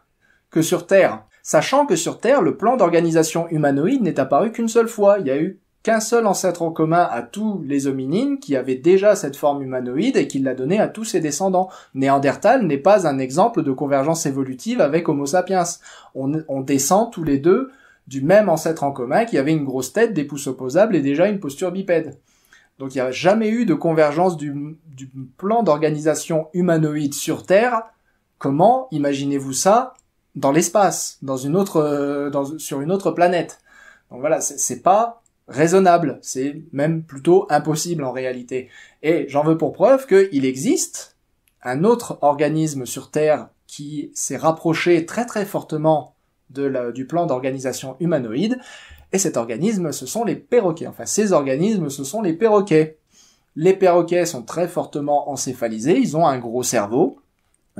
que sur Terre. Sachant que sur Terre, le plan d'organisation humanoïde n'est apparu qu'une seule fois, il y a eu qu'un seul ancêtre en commun à tous les hominines qui avaient déjà cette forme humanoïde et qui l'a donné à tous ses descendants. Néandertal n'est pas un exemple de convergence évolutive avec Homo sapiens. On, descend tous les deux du même ancêtre en commun qui avait une grosse tête, des pouces opposables et déjà une posture bipède. Donc il n'y a jamais eu de convergence du, plan d'organisation humanoïde sur Terre. Comment imaginez-vous ça dans l'espace, dans une autre, euh, sur une autre planète Donc voilà, c'est pas raisonnable, c'est même plutôt impossible en réalité. Et j'en veux pour preuve qu'il existe un autre organisme sur Terre qui s'est rapproché très très fortement de du plan d'organisation humanoïde, et cet organisme, ce sont les perroquets. Enfin, ces organismes, ce sont les perroquets. Les perroquets sont très fortement encéphalisés, ils ont un gros cerveau.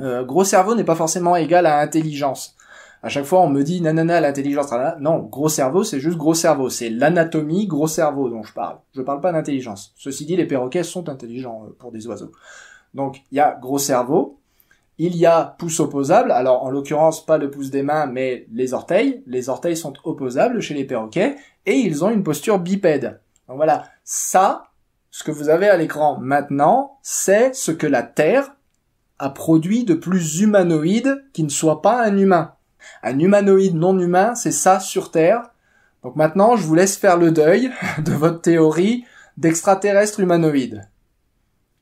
Euh, gros cerveau n'est pas forcément égal à intelligence. À chaque fois, on me dit nanana l'intelligence. Non, gros cerveau, c'est juste gros cerveau. C'est l'anatomie gros cerveau dont je parle. Je parle pas d'intelligence. Ceci dit, les perroquets sont intelligents euh, pour des oiseaux. Donc, il y a gros cerveau. Il y a pouce opposable. Alors, en l'occurrence, pas le pouce des mains, mais les orteils. Les orteils sont opposables chez les perroquets et ils ont une posture bipède. Donc voilà. Ça, ce que vous avez à l'écran maintenant, c'est ce que la Terre a produit de plus humanoïde qui ne soit pas un humain un humanoïde non humain, c'est ça sur Terre. Donc maintenant, je vous laisse faire le deuil de votre théorie d'extraterrestre humanoïde.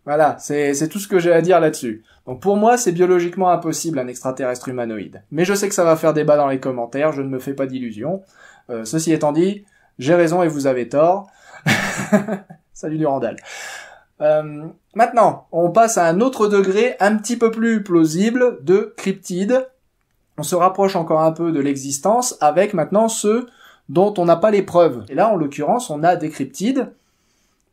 Voilà, c'est tout ce que j'ai à dire là-dessus. Donc pour moi, c'est biologiquement impossible un extraterrestre humanoïde. Mais je sais que ça va faire débat dans les commentaires, je ne me fais pas d'illusions. Euh, ceci étant dit, j'ai raison et vous avez tort. Salut Durandal. Euh, maintenant, on passe à un autre degré un petit peu plus plausible de cryptide on se rapproche encore un peu de l'existence avec maintenant ceux dont on n'a pas les preuves. Et là, en l'occurrence, on a des cryptides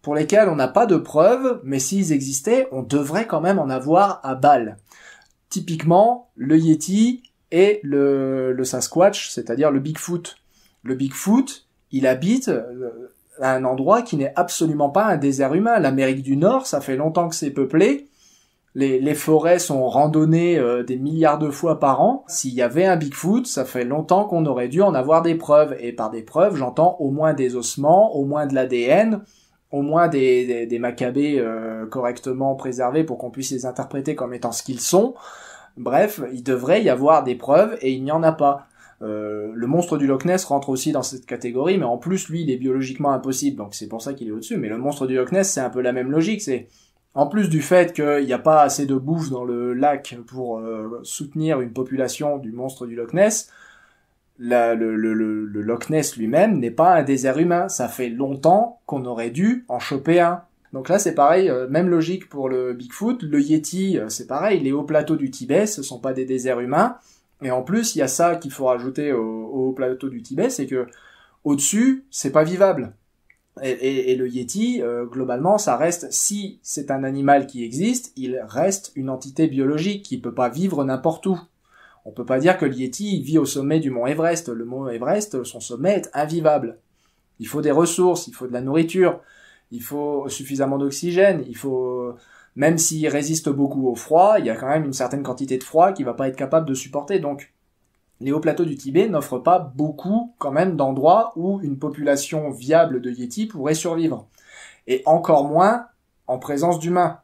pour lesquels on n'a pas de preuves, mais s'ils existaient, on devrait quand même en avoir à balle. Typiquement, le Yeti et le, le Sasquatch, c'est-à-dire le Bigfoot. Le Bigfoot, il habite euh, à un endroit qui n'est absolument pas un désert humain. L'Amérique du Nord, ça fait longtemps que c'est peuplé, les, forêts sont randonnées euh, des milliards de fois par an. S'il y avait un Bigfoot, ça fait longtemps qu'on aurait dû en avoir des preuves. Et par des preuves, j'entends au moins des ossements, au moins de l'ADN, au moins des, des, macabées euh, correctement préservés pour qu'on puisse les interpréter comme étant ce qu'ils sont. Bref, il devrait y avoir des preuves et il n'y en a pas. Euh, le monstre du Loch Ness rentre aussi dans cette catégorie, mais en plus, lui, il est biologiquement impossible, donc c'est pour ça qu'il est au-dessus. Mais le monstre du Loch Ness, c'est un peu la même logique, c'est en plus du fait qu'il n'y a pas assez de bouffe dans le lac pour euh, soutenir une population du monstre du Loch Ness, le, Loch Ness lui-même n'est pas un désert humain. Ça fait longtemps qu'on aurait dû en choper un. Donc là, c'est pareil, euh, même logique pour le Bigfoot. Le Yeti, euh, c'est pareil. Les hauts plateaux du Tibet, ce sont pas des déserts humains. Et en plus, il y a ça qu'il faut rajouter au, au haut plateau du Tibet, c'est que au-dessus, c'est pas vivable. Et, le yéti, euh, globalement, ça reste, si c'est un animal qui existe, il reste une entité biologique qui peut pas vivre n'importe où. On peut pas dire que le yéti vit au sommet du mont Everest. Le mont Everest, son sommet est invivable. Il faut des ressources, il faut de la nourriture, il faut suffisamment d'oxygène, il faut, même s'il résiste beaucoup au froid, il y a quand même une certaine quantité de froid qu'il va pas être capable de supporter. Donc, les hauts plateaux du Tibet n'offrent pas beaucoup quand même d'endroits où une population viable de yétis pourrait survivre. Et encore moins en présence d'humains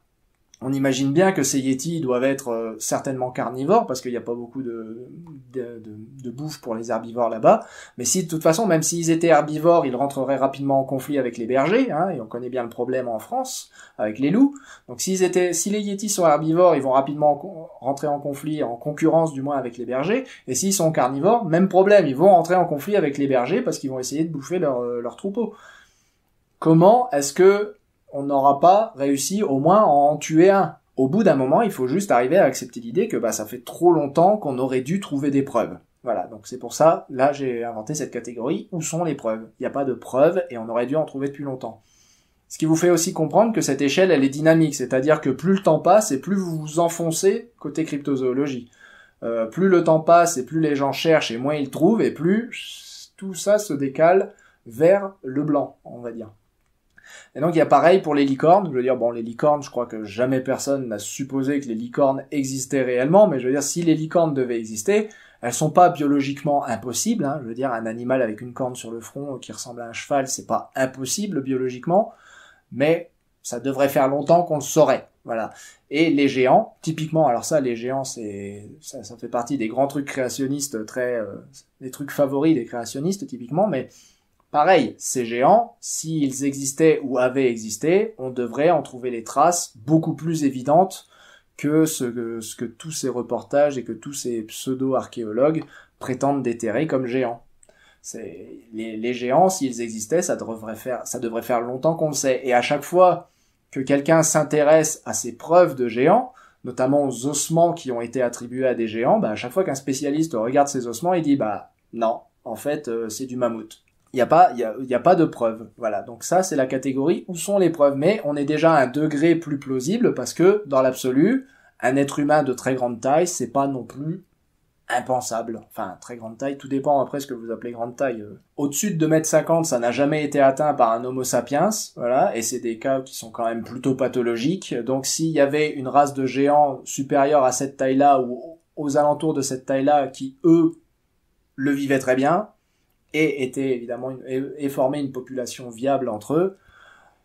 on imagine bien que ces yétis doivent être euh, certainement carnivores parce qu'il n'y a pas beaucoup de, de, bouffe pour les herbivores là-bas. Mais si de toute façon, même s'ils étaient herbivores, ils rentreraient rapidement en conflit avec les bergers, hein, et on connaît bien le problème en France avec les loups. Donc s'ils étaient, si les yétis sont herbivores, ils vont rapidement rentrer en conflit, en concurrence du moins avec les bergers. Et s'ils sont carnivores, même problème, ils vont rentrer en conflit avec les bergers parce qu'ils vont essayer de bouffer leur, euh, leur troupeau. Comment est-ce que on n'aura pas réussi au moins à en tuer un. Au bout d'un moment, il faut juste arriver à accepter l'idée que bah, ça fait trop longtemps qu'on aurait dû trouver des preuves. Voilà, donc c'est pour ça, là j'ai inventé cette catégorie, où sont les preuves Il n'y a pas de preuves et on aurait dû en trouver depuis longtemps. Ce qui vous fait aussi comprendre que cette échelle, elle est dynamique, c'est-à-dire que plus le temps passe et plus vous vous enfoncez côté cryptozoologie. Euh, plus le temps passe et plus les gens cherchent et moins ils trouvent et plus tout ça se décale vers le blanc, on va dire. Et donc il y a pareil pour les licornes. Je veux dire, bon, les licornes, je crois que jamais personne n'a supposé que les licornes existaient réellement, mais je veux dire, si les licornes devaient exister, elles sont pas biologiquement impossibles. Hein. Je veux dire, un animal avec une corne sur le front qui ressemble à un cheval, c'est pas impossible biologiquement, mais ça devrait faire longtemps qu'on le saurait. Voilà. Et les géants, typiquement, alors ça, les géants, c'est ça, fait partie des grands trucs créationnistes, très euh, des trucs favoris des créationnistes typiquement, mais Pareil, ces géants, s'ils existaient ou avaient existé, on devrait en trouver les traces beaucoup plus évidentes que ce que, tous ces reportages et que tous ces pseudo-archéologues prétendent déterrer comme géants. les, géants, s'ils existaient, ça devrait faire, ça devrait faire longtemps qu'on le sait. Et à chaque fois que quelqu'un s'intéresse à ces preuves de géants, notamment aux ossements qui ont été attribués à des géants, bah, à chaque fois qu'un spécialiste regarde ces ossements, il dit bah non, en fait euh, c'est du mammouth il n'y a pas pas de preuves voilà donc ça c'est la catégorie où sont les preuves mais on est déjà à un degré plus plausible parce que dans l'absolu un être humain de très grande taille c'est pas non plus impensable enfin très grande taille tout dépend après ce que vous appelez grande taille euh, au-dessus de 2m50 ça n'a jamais été atteint par un homo sapiens voilà et c'est des cas qui sont quand même plutôt pathologiques donc s'il y avait une race de géants supérieure à cette taille-là ou aux alentours de cette taille-là qui eux le vivaient très bien et était évidemment et, former une population viable entre eux,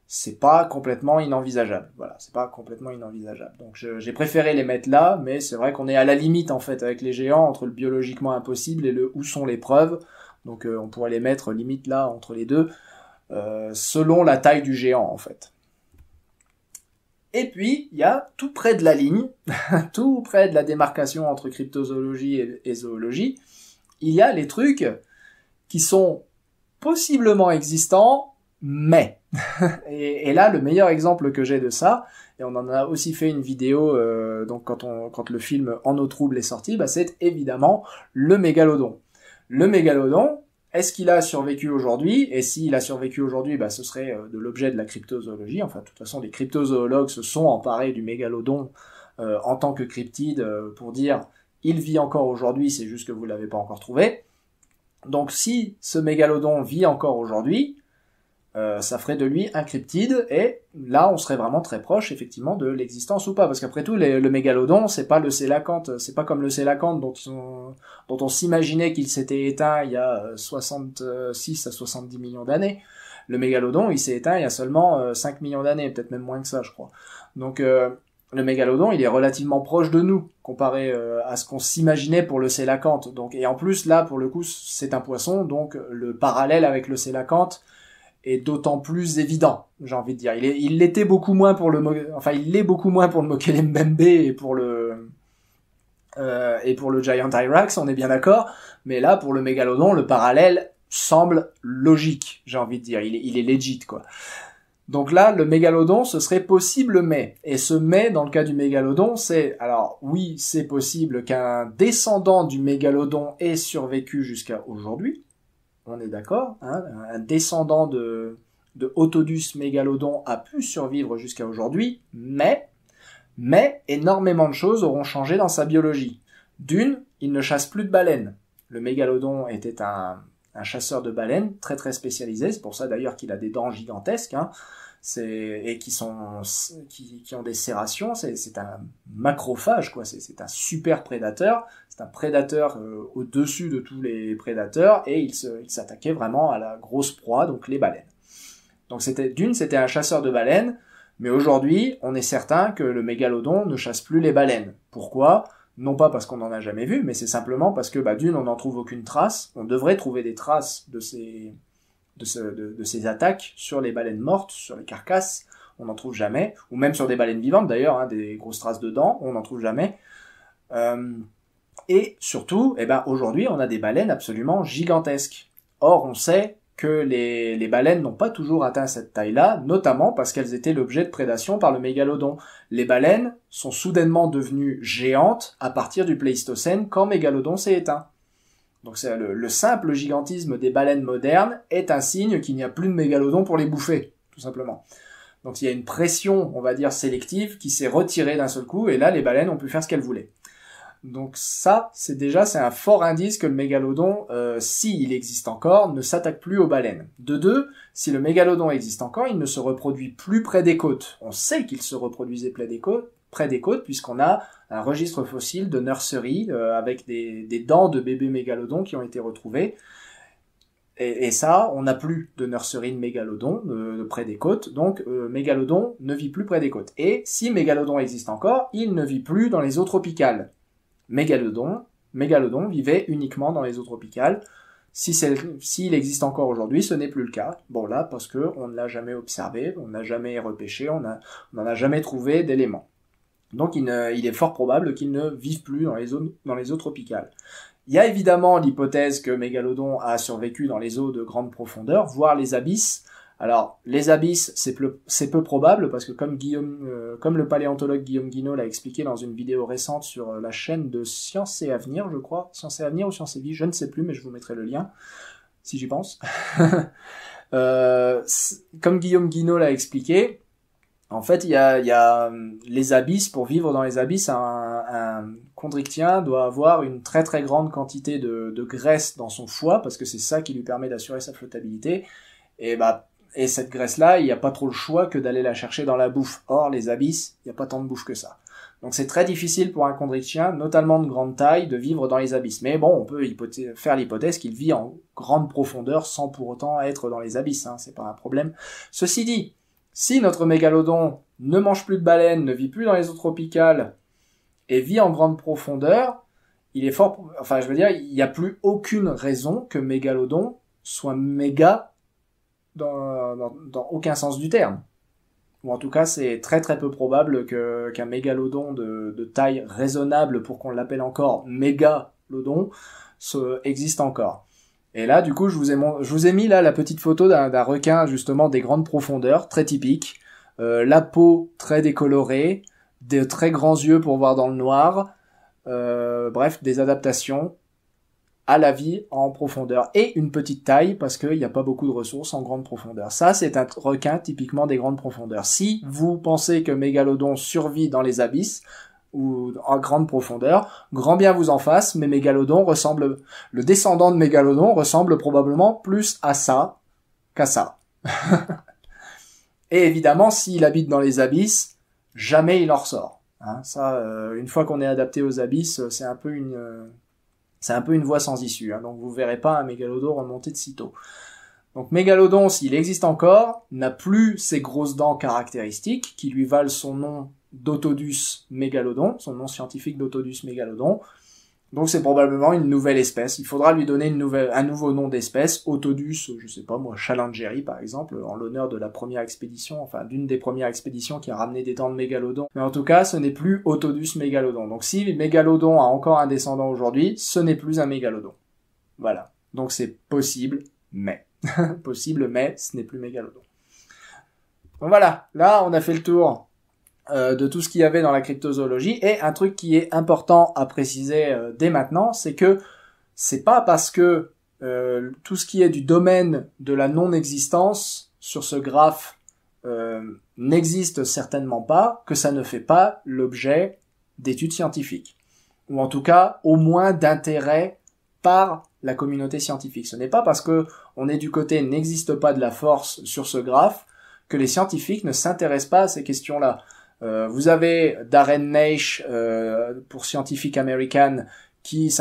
c'est pas complètement inenvisageable. Voilà, c'est pas complètement inenvisageable. Donc j'ai préféré les mettre là, mais c'est vrai qu'on est à la limite en fait avec les géants entre le biologiquement impossible et le où sont les preuves. Donc euh, on pourrait les mettre limite là entre les deux, euh, selon la taille du géant en fait. Et puis il y a tout près de la ligne, tout près de la démarcation entre cryptozoologie et zoologie, il y a les trucs qui sont possiblement existants, mais. et, là, le meilleur exemple que j'ai de ça, et on en a aussi fait une vidéo, euh, donc quand, on, quand le film En eau trouble est sorti, bah, c'est évidemment le mégalodon. Le mégalodon, est-ce qu'il a survécu aujourd'hui Et s'il a survécu aujourd'hui, bah, ce serait euh, de l'objet de la cryptozoologie. Enfin, de toute façon, les cryptozoologues se sont emparés du mégalodon euh, en tant que cryptide pour dire il vit encore aujourd'hui, c'est juste que vous l'avez pas encore trouvé. Donc si ce mégalodon vit encore aujourd'hui, euh, ça ferait de lui un cryptide, et là on serait vraiment très proche effectivement de l'existence ou pas, parce qu'après tout le mégalodon c'est pas le sélacanthe, c'est pas comme le célacanthe dont on, dont on s'imaginait qu'il s'était éteint il y a 66 euh, à 70 millions d'années. Le mégalodon il s'est éteint il y a seulement 5 euh, millions d'années, peut-être même moins que ça je crois. Donc le mégalodon, il est relativement proche de nous comparé euh, à ce qu'on s'imaginait pour le sélacanthe. Donc et en plus là pour le coup c'est un poisson donc le parallèle avec le sélacanthe est d'autant plus évident, j'ai envie de dire. Il l'était beaucoup moins pour le enfin il l'est beaucoup moins pour le Mokelembembe et pour le euh, et pour le Giant irax. on est bien d'accord, mais là pour le mégalodon, le parallèle semble logique, j'ai envie de dire. Il est, il est legit quoi. Donc là, le mégalodon, ce serait possible mais. Et ce mais, dans le cas du mégalodon, c'est, alors oui, c'est possible qu'un descendant du mégalodon ait survécu jusqu'à aujourd'hui. On est d'accord, hein un descendant de, de Autodus mégalodon a pu survivre jusqu'à aujourd'hui, mais, mais énormément de choses auront changé dans sa biologie. D'une, il ne chasse plus de baleines. Le mégalodon était un un chasseur de baleines très très spécialisé. C'est pour ça d'ailleurs qu'il a des dents gigantesques. Hein. et qui sont qui, ont des serrations. C'est un macrophage quoi. C'est un super prédateur. C'est un prédateur euh, au-dessus de tous les prédateurs et il s'attaquait vraiment à la grosse proie, donc les baleines. Donc c'était d'une, c'était un chasseur de baleines. Mais aujourd'hui, on est certain que le mégalodon ne chasse plus les baleines. Pourquoi non pas parce qu'on n'en a jamais vu, mais c'est simplement parce que bah, d'une, on n'en trouve aucune trace. On devrait trouver des traces de ces, de, ces attaques sur les baleines mortes, sur les carcasses. On n'en trouve jamais. Ou même sur des baleines vivantes d'ailleurs, hein, des grosses traces de dents, on n'en trouve jamais. Euh, et surtout, eh ben, aujourd'hui, on a des baleines absolument gigantesques. Or, on sait que les, baleines n'ont pas toujours atteint cette taille-là, notamment parce qu'elles étaient l'objet de prédation par le mégalodon. Les baleines sont soudainement devenues géantes à partir du Pléistocène quand mégalodon s'est éteint. Donc le, simple gigantisme des baleines modernes est un signe qu'il n'y a plus de mégalodon pour les bouffer, tout simplement. Donc il y a une pression, on va dire, sélective qui s'est retirée d'un seul coup, et là les baleines ont pu faire ce qu'elles voulaient. Donc ça, c'est déjà c'est un fort indice que le mégalodon, euh, s'il existe encore, ne s'attaque plus aux baleines. De deux, si le mégalodon existe encore, il ne se reproduit plus près des côtes. On sait qu'il se reproduisait près des côtes, puisqu'on a un registre fossile de nurseries euh, avec des, dents de bébés mégalodons qui ont été retrouvées. Et, ça, on n'a plus de nurseries de mégalodon euh, près des côtes, donc mégalodon ne vit plus près des côtes. Et si mégalodon existe encore, il ne vit plus dans les eaux tropicales. Mégalodon, Mégalodon vivait uniquement dans les eaux tropicales. S'il existe encore aujourd'hui, ce n'est plus le cas. Bon là, parce que on ne l'a jamais observé, on n'a jamais repêché, on n'en a jamais trouvé d'éléments. Donc il, est fort probable qu'il ne vive plus dans les, dans les eaux tropicales. Il y a évidemment l'hypothèse que Mégalodon a survécu dans les eaux de grande profondeur, voire les abysses, alors, les abysses, c'est peu, probable parce que comme Guillaume, euh, comme le paléontologue Guillaume Guinaud l'a expliqué dans une vidéo récente sur euh, la chaîne de Science et Avenir, je crois, Science et Avenir ou Science et Vie, je ne sais plus, mais je vous mettrai le lien si j'y pense. Euh, comme Guillaume Guinaud l'a expliqué, en fait, il y a, les abysses. Pour vivre dans les abysses, un, un chondrichtien doit avoir une très très grande quantité de, de graisse dans son foie parce que c'est ça qui lui permet d'assurer sa flottabilité. Et bah et cette graisse-là, il n'y a pas trop le choix que d'aller la chercher dans la bouffe. Or, les abysses, il n'y a pas tant de bouche que ça. Donc c'est très difficile pour un chondrichien, notamment de grande taille, de vivre dans les abysses. Mais bon, on peut faire l'hypothèse qu'il vit en grande profondeur sans pour autant être dans les abysses, hein. c'est pas un problème. Ceci dit, si notre mégalodon ne mange plus de baleines, ne vit plus dans les eaux tropicales et vit en grande profondeur, il est fort. Enfin, je veux dire, il n'y a plus aucune raison que mégalodon soit méga dans, aucun sens du terme. Ou en tout cas, c'est très très peu probable que, qu'un mégalodon de, taille raisonnable pour qu'on l'appelle encore mégalodon se, existe encore. Et là, du coup, je vous ai, je vous ai mis là la petite photo d'un, requin justement des grandes profondeurs, très typique. Euh, la peau très décolorée, des très grands yeux pour voir dans le noir. Euh, bref, des adaptations à la vie en profondeur et une petite taille parce qu'il n'y a pas beaucoup de ressources en grande profondeur. Ça, c'est un requin typiquement des grandes profondeurs. Si vous pensez que Mégalodon survit dans les abysses ou en grande profondeur, grand bien vous en fasse, mais Mégalodon ressemble, le descendant de Mégalodon ressemble probablement plus à ça qu'à ça. et évidemment, s'il habite dans les abysses, jamais il en ressort. Hein, ça, euh, une fois qu'on est adapté aux abysses, c'est un peu une, euh, c'est un peu une voie sans issue, hein, donc vous ne verrez pas un mégalodon remonter de sitôt. Donc mégalodon, s'il existe encore, n'a plus ses grosses dents caractéristiques qui lui valent son nom d'Autodus mégalodon, son nom scientifique d'Autodus mégalodon, donc c'est probablement une nouvelle espèce. Il faudra lui donner un nouveau nom d'espèce, Autodus, je sais pas moi, Challengeri par exemple, en l'honneur de la première expédition, enfin d'une des premières expéditions qui a ramené des dents de mégalodon. Mais en tout cas, ce n'est plus Autodus mégalodon. Donc si mégalodon a encore un descendant aujourd'hui, ce n'est plus un mégalodon. Voilà. Donc c'est possible, mais. possible, mais ce n'est plus mégalodon. Donc voilà, là on a fait le tour euh, de tout ce qu'il y avait dans la cryptozoologie. Et un truc qui est important à préciser euh, dès maintenant, c'est que c'est pas parce que euh, tout ce qui est du domaine de la non-existence sur ce graphe n'existe certainement pas que ça ne fait pas l'objet d'études scientifiques. Ou en tout cas, au moins d'intérêt par la communauté scientifique. Ce n'est pas parce que on est du côté n'existe pas de la force sur ce graphe que les scientifiques ne s'intéressent pas à ces questions-là. Euh, vous avez Darren Naish euh, pour Scientific American qui,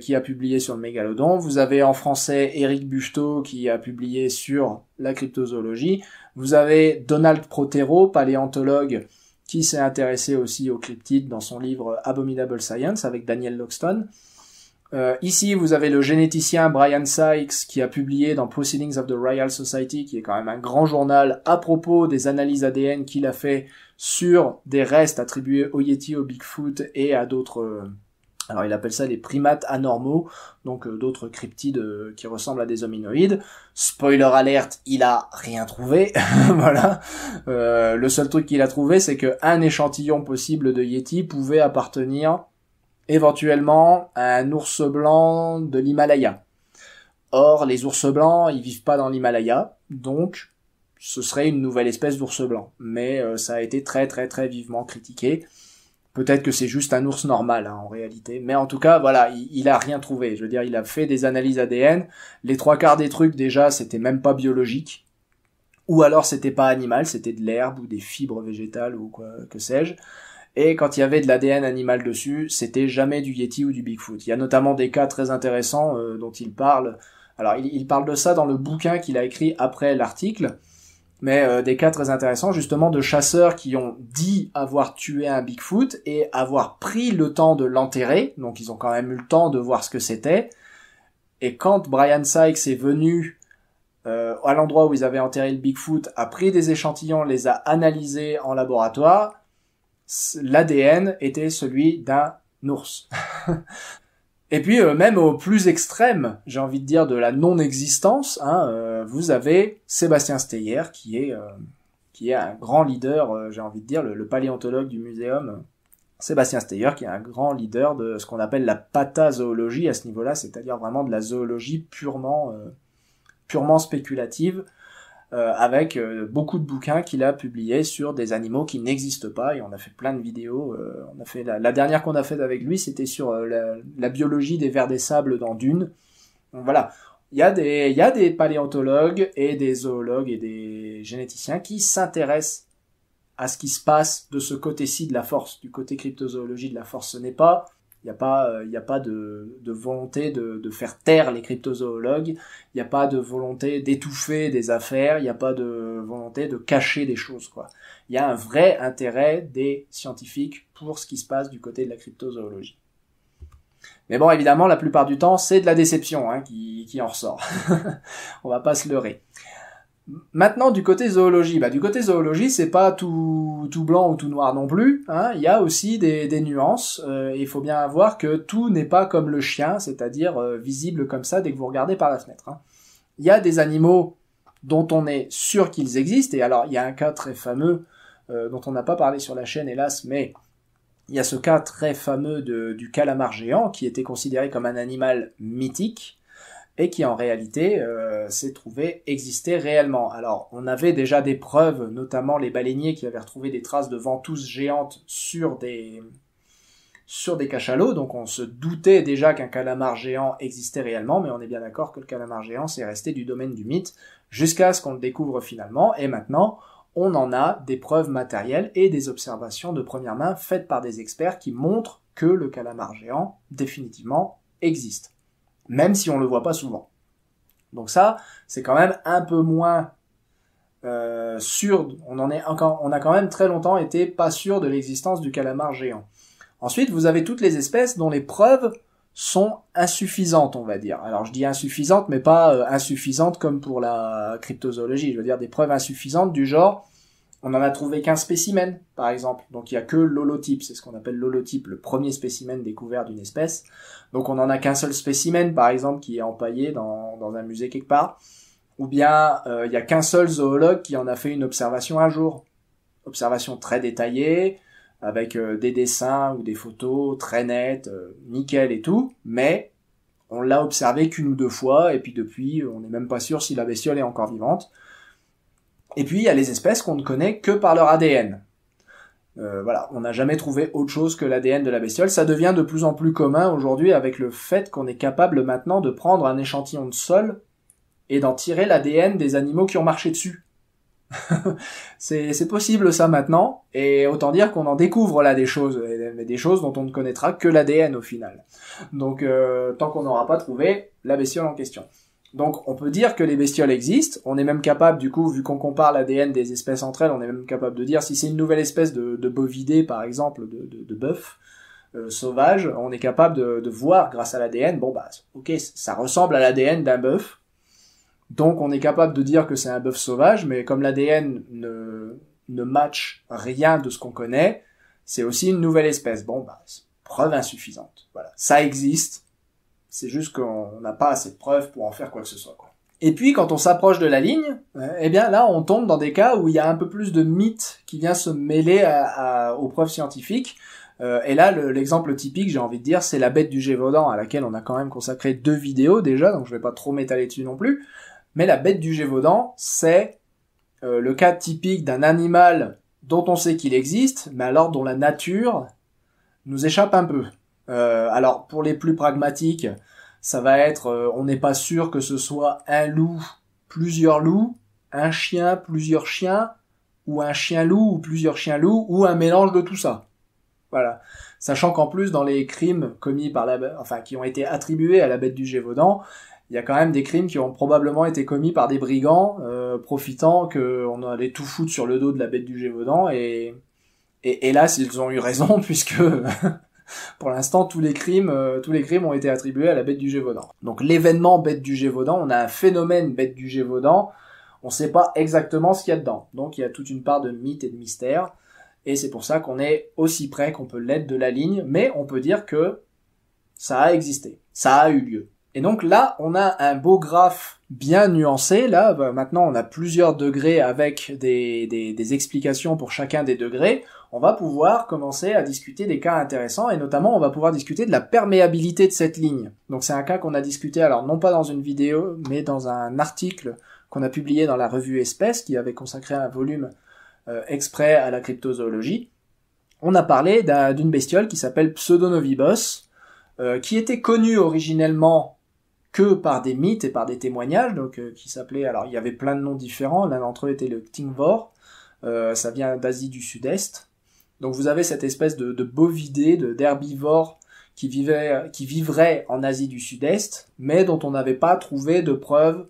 qui a publié sur le mégalodon. Vous avez en français Eric Bucheteau qui a publié sur la cryptozoologie. Vous avez Donald Protero, paléontologue, qui s'est intéressé aussi aux cryptides dans son livre Abominable Science avec Daniel Loxton. Euh, ici, vous avez le généticien Brian Sykes qui a publié dans Proceedings of the Royal Society, qui est quand même un grand journal à propos des analyses ADN qu'il a fait sur des restes attribués au Yeti, au Bigfoot et à d'autres... Euh, alors il appelle ça les primates anormaux, donc euh, d'autres cryptides euh, qui ressemblent à des hominoïdes. Spoiler alerte, il a rien trouvé, voilà. le seul truc qu'il a trouvé, c'est qu'un échantillon possible de Yeti pouvait appartenir éventuellement à un ours blanc de l'Himalaya. Or, les ours blancs, ils vivent pas dans l'Himalaya, donc ce serait une nouvelle espèce d'ours blanc. Mais euh, ça a été très très très vivement critiqué. Peut-être que c'est juste un ours normal hein, en réalité, mais en tout cas voilà, il, n'a a rien trouvé. Je veux dire, il a fait des analyses ADN. Les trois quarts des trucs déjà, c'était même pas biologique, ou alors c'était pas animal, c'était de l'herbe ou des fibres végétales ou quoi que sais-je. Et quand il y avait de l'ADN animal dessus, c'était jamais du Yeti ou du Bigfoot. Il y a notamment des cas très intéressants euh, dont il parle. Alors il, parle de ça dans le bouquin qu'il a écrit après l'article mais euh, des cas très intéressants justement de chasseurs qui ont dit avoir tué un Bigfoot et avoir pris le temps de l'enterrer, donc ils ont quand même eu le temps de voir ce que c'était. Et quand Brian Sykes est venu euh, à l'endroit où ils avaient enterré le Bigfoot, a pris des échantillons, les a analysés en laboratoire, l'ADN était celui d'un ours. Et puis euh, même au plus extrême, j'ai envie de dire de la non-existence, hein, euh, vous avez Sébastien Steyer qui est euh, qui est un grand leader, j'ai envie de dire le, paléontologue du muséum. Sébastien Steyer qui est un grand leader de ce qu'on appelle la patazoologie à ce niveau-là, c'est-à-dire vraiment de la zoologie purement purement spéculative euh, avec euh, beaucoup de bouquins qu'il a publiés sur des animaux qui n'existent pas et on a fait plein de vidéos. Euh, on a fait la, dernière qu'on a faite avec lui, c'était sur la, biologie des vers des sables dans dunes. voilà, il y a des il y a des paléontologues et des zoologues et des généticiens qui s'intéressent à ce qui se passe de ce côté-ci de la force, du côté cryptozoologie de la force. Ce n'est pas il n'y a pas, euh, il a pas de, volonté de, faire taire les cryptozoologues. Il n'y a pas de volonté d'étouffer des affaires. Il n'y a pas de volonté de cacher des choses, quoi. Il y a un vrai intérêt des scientifiques pour ce qui se passe du côté de la cryptozoologie. Mais bon, évidemment, la plupart du temps, c'est de la déception hein, qui, qui en ressort. On va pas se leurrer. Maintenant, du côté zoologie, bah, du côté zoologie, c'est pas tout, tout blanc ou tout noir non plus. Hein. Il y a aussi des, des nuances. Euh, il faut bien avoir que tout n'est pas comme le chien, c'est-à-dire euh, visible comme ça dès que vous regardez par la fenêtre. Hein. Il y a des animaux dont on est sûr qu'ils existent. Et alors, il y a un cas très fameux euh, dont on n'a pas parlé sur la chaîne, hélas, mais il y a ce cas très fameux du calamar géant qui était considéré comme un animal mythique et qui en réalité euh, s'est trouvé exister réellement. Alors on avait déjà des preuves, notamment les baleiniers qui avaient retrouvé des traces de ventouses géantes sur des sur des cachalots, donc on se doutait déjà qu'un calamar géant existait réellement, mais on est bien d'accord que le calamar géant s'est resté du domaine du mythe jusqu'à ce qu'on le découvre finalement, et maintenant on en a des preuves matérielles et des observations de première main faites par des experts qui montrent que le calamar géant définitivement existe même si on le voit pas souvent. Donc ça, c'est quand même un peu moins euh, sûr. On en est encore, on a quand même très longtemps été pas sûr de l'existence du calamar géant. Ensuite, vous avez toutes les espèces dont les preuves sont insuffisantes, on va dire. Alors je dis insuffisantes, mais pas euh, insuffisantes comme pour la cryptozoologie. Je veux dire des preuves insuffisantes du genre on n'en a trouvé qu'un spécimen, par exemple. Donc il n'y a que l'holotype, c'est ce qu'on appelle l'holotype, le premier spécimen découvert d'une espèce. Donc on n'en a qu'un seul spécimen, par exemple, qui est empaillé dans, dans un musée quelque part. Ou bien euh, il n'y a qu'un seul zoologue qui en a fait une observation un jour. Observation très détaillée, avec euh, des dessins ou des photos très nettes, euh, nickel et tout, mais on l'a observé qu'une ou deux fois, et puis depuis, on n'est même pas sûr si la bestiole est encore vivante. Et puis il y a les espèces qu'on ne connaît que par leur ADN. Euh, voilà, on n'a jamais trouvé autre chose que l'ADN de la bestiole. Ça devient de plus en plus commun aujourd'hui avec le fait qu'on est capable maintenant de prendre un échantillon de sol et d'en tirer l'ADN des animaux qui ont marché dessus. c'est possible ça maintenant, et autant dire qu'on en découvre là des choses, mais des choses dont on ne connaîtra que l'ADN au final. Donc euh, tant qu'on n'aura pas trouvé la bestiole en question. Donc on peut dire que les bestioles existent, on est même capable du coup, vu qu'on compare l'ADN des espèces entre elles, on est même capable de dire si c'est une nouvelle espèce de, de bovidé par exemple, de, de, bœuf euh, sauvage, on est capable de, voir grâce à l'ADN, bon bah ok, ça ressemble à l'ADN d'un bœuf, donc on est capable de dire que c'est un bœuf sauvage, mais comme l'ADN ne, ne match rien de ce qu'on connaît, c'est aussi une nouvelle espèce. Bon bah, preuve insuffisante. Voilà, ça existe, c'est juste qu'on n'a pas assez de preuves pour en faire quoi que ce soit. Et puis quand on s'approche de la ligne, eh bien là on tombe dans des cas où il y a un peu plus de mythes qui vient se mêler aux preuves scientifiques. Euh, et là l'exemple typique, j'ai envie de dire, c'est la bête du Gévaudan à laquelle on a quand même consacré deux vidéos déjà, donc je vais pas trop m'étaler dessus non plus. Mais la bête du Gévaudan, c'est euh, le cas typique d'un animal dont on sait qu'il existe, mais alors dont la nature nous échappe un peu. Euh, alors pour les plus pragmatiques, ça va être euh, on n'est pas sûr que ce soit un loup, plusieurs loups, un chien, plusieurs chiens, ou un chien loup ou plusieurs chiens loups, ou un mélange de tout ça. Voilà. Sachant qu'en plus dans les crimes commis par la, enfin qui ont été attribués à la bête du Gévaudan, il y a quand même des crimes qui ont probablement été commis par des brigands euh, profitant qu'on allait tout foutre sur le dos de la bête du Gévaudan et et hélas ils ont eu raison puisque pour l'instant, tous les crimes, euh, tous les crimes ont été attribués à la bête du Gévaudan. Donc l'événement bête du Gévaudan, on a un phénomène bête du Gévaudan. On ne sait pas exactement ce qu'il y a dedans. Donc il y a toute une part de mythe et de mystère. Et c'est pour ça qu'on est aussi près qu'on peut l'être de la ligne, mais on peut dire que ça a existé, ça a eu lieu. Et donc là, on a un beau graphe bien nuancé. Là, bah, maintenant, on a plusieurs degrés avec des explications pour chacun des degrés on va pouvoir commencer à discuter des cas intéressants et notamment on va pouvoir discuter de la perméabilité de cette ligne. Donc c'est un cas qu'on a discuté alors non pas dans une vidéo mais dans un article qu'on a publié dans la revue Espèce qui avait consacré un volume euh, exprès à la cryptozoologie. On a parlé d'une bestiole qui s'appelle Pseudonovibos euh, qui était connue originellement que par des mythes et par des témoignages, donc euh, qui s'appelait alors il y avait plein de noms différents, l'un d'entre eux était le Tingvor, ça vient d'Asie du Sud-Est, donc vous avez cette espèce de, bovidé, d'herbivore qui vivait, qui vivrait en Asie du Sud-Est, mais dont on n'avait pas trouvé de preuves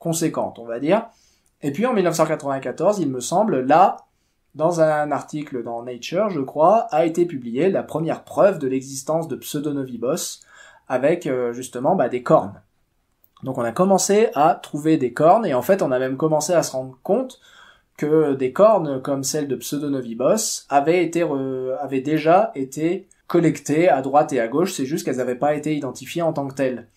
conséquentes, on va dire. Et puis en 1994, il me semble, là, dans un article dans Nature, je crois, a été publiée la première preuve de l'existence de Pseudonovibos avec euh, justement bah, des cornes. Donc on a commencé à trouver des cornes et en fait on a même commencé à se rendre compte que des cornes comme celles de Pseudonovibos avaient été avaient déjà été collectées à droite et à gauche, c'est juste qu'elles n'avaient pas été identifiées en tant que telles.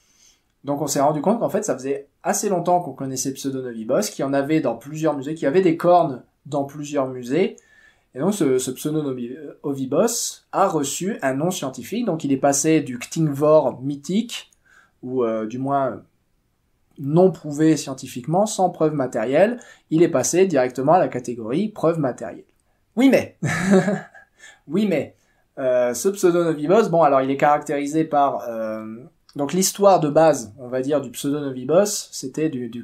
Donc on s'est rendu compte qu'en fait ça faisait assez longtemps qu'on connaissait Pseudonovibos, qu'il y en avait dans plusieurs musées, qu'il y avait des cornes dans plusieurs musées. Et donc ce, Pseudonovibos a reçu un nom scientifique, donc il est passé du Ktingvor mythique, ou euh, du moins non prouvé scientifiquement, sans preuve matérielle, il est passé directement à la catégorie preuve matérielle. Oui mais, oui mais, euh, ce pseudonovibos, bon alors il est caractérisé par euh, donc l'histoire de base, on va dire, du pseudonovibos, c'était du, du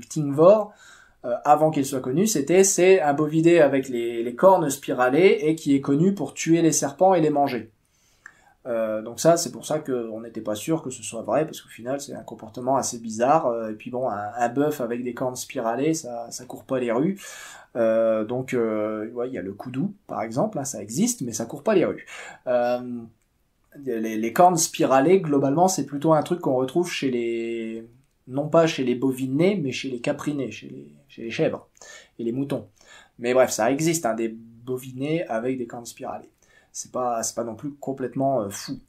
euh, avant qu'il soit connu, c'était c'est un bovidé avec les cornes spiralées et qui est connu pour tuer les serpents et les manger. Euh, donc ça, c'est pour ça qu'on n'était pas sûr que ce soit vrai, parce qu'au final, c'est un comportement assez bizarre. Euh, et puis bon, un, bœuf avec des cornes spiralées, ça, ça court pas les rues. Euh, donc, il y a le coudou par exemple, hein, ça existe, mais ça court pas les rues. Les, cornes spiralées, globalement, c'est plutôt un truc qu'on retrouve chez les, non pas chez les bovinés, mais chez les caprinés, chez les, chèvres et les moutons. Mais bref, ça existe, hein, des bovinés avec des cornes spiralées c'est pas pas non plus complètement euh, fou.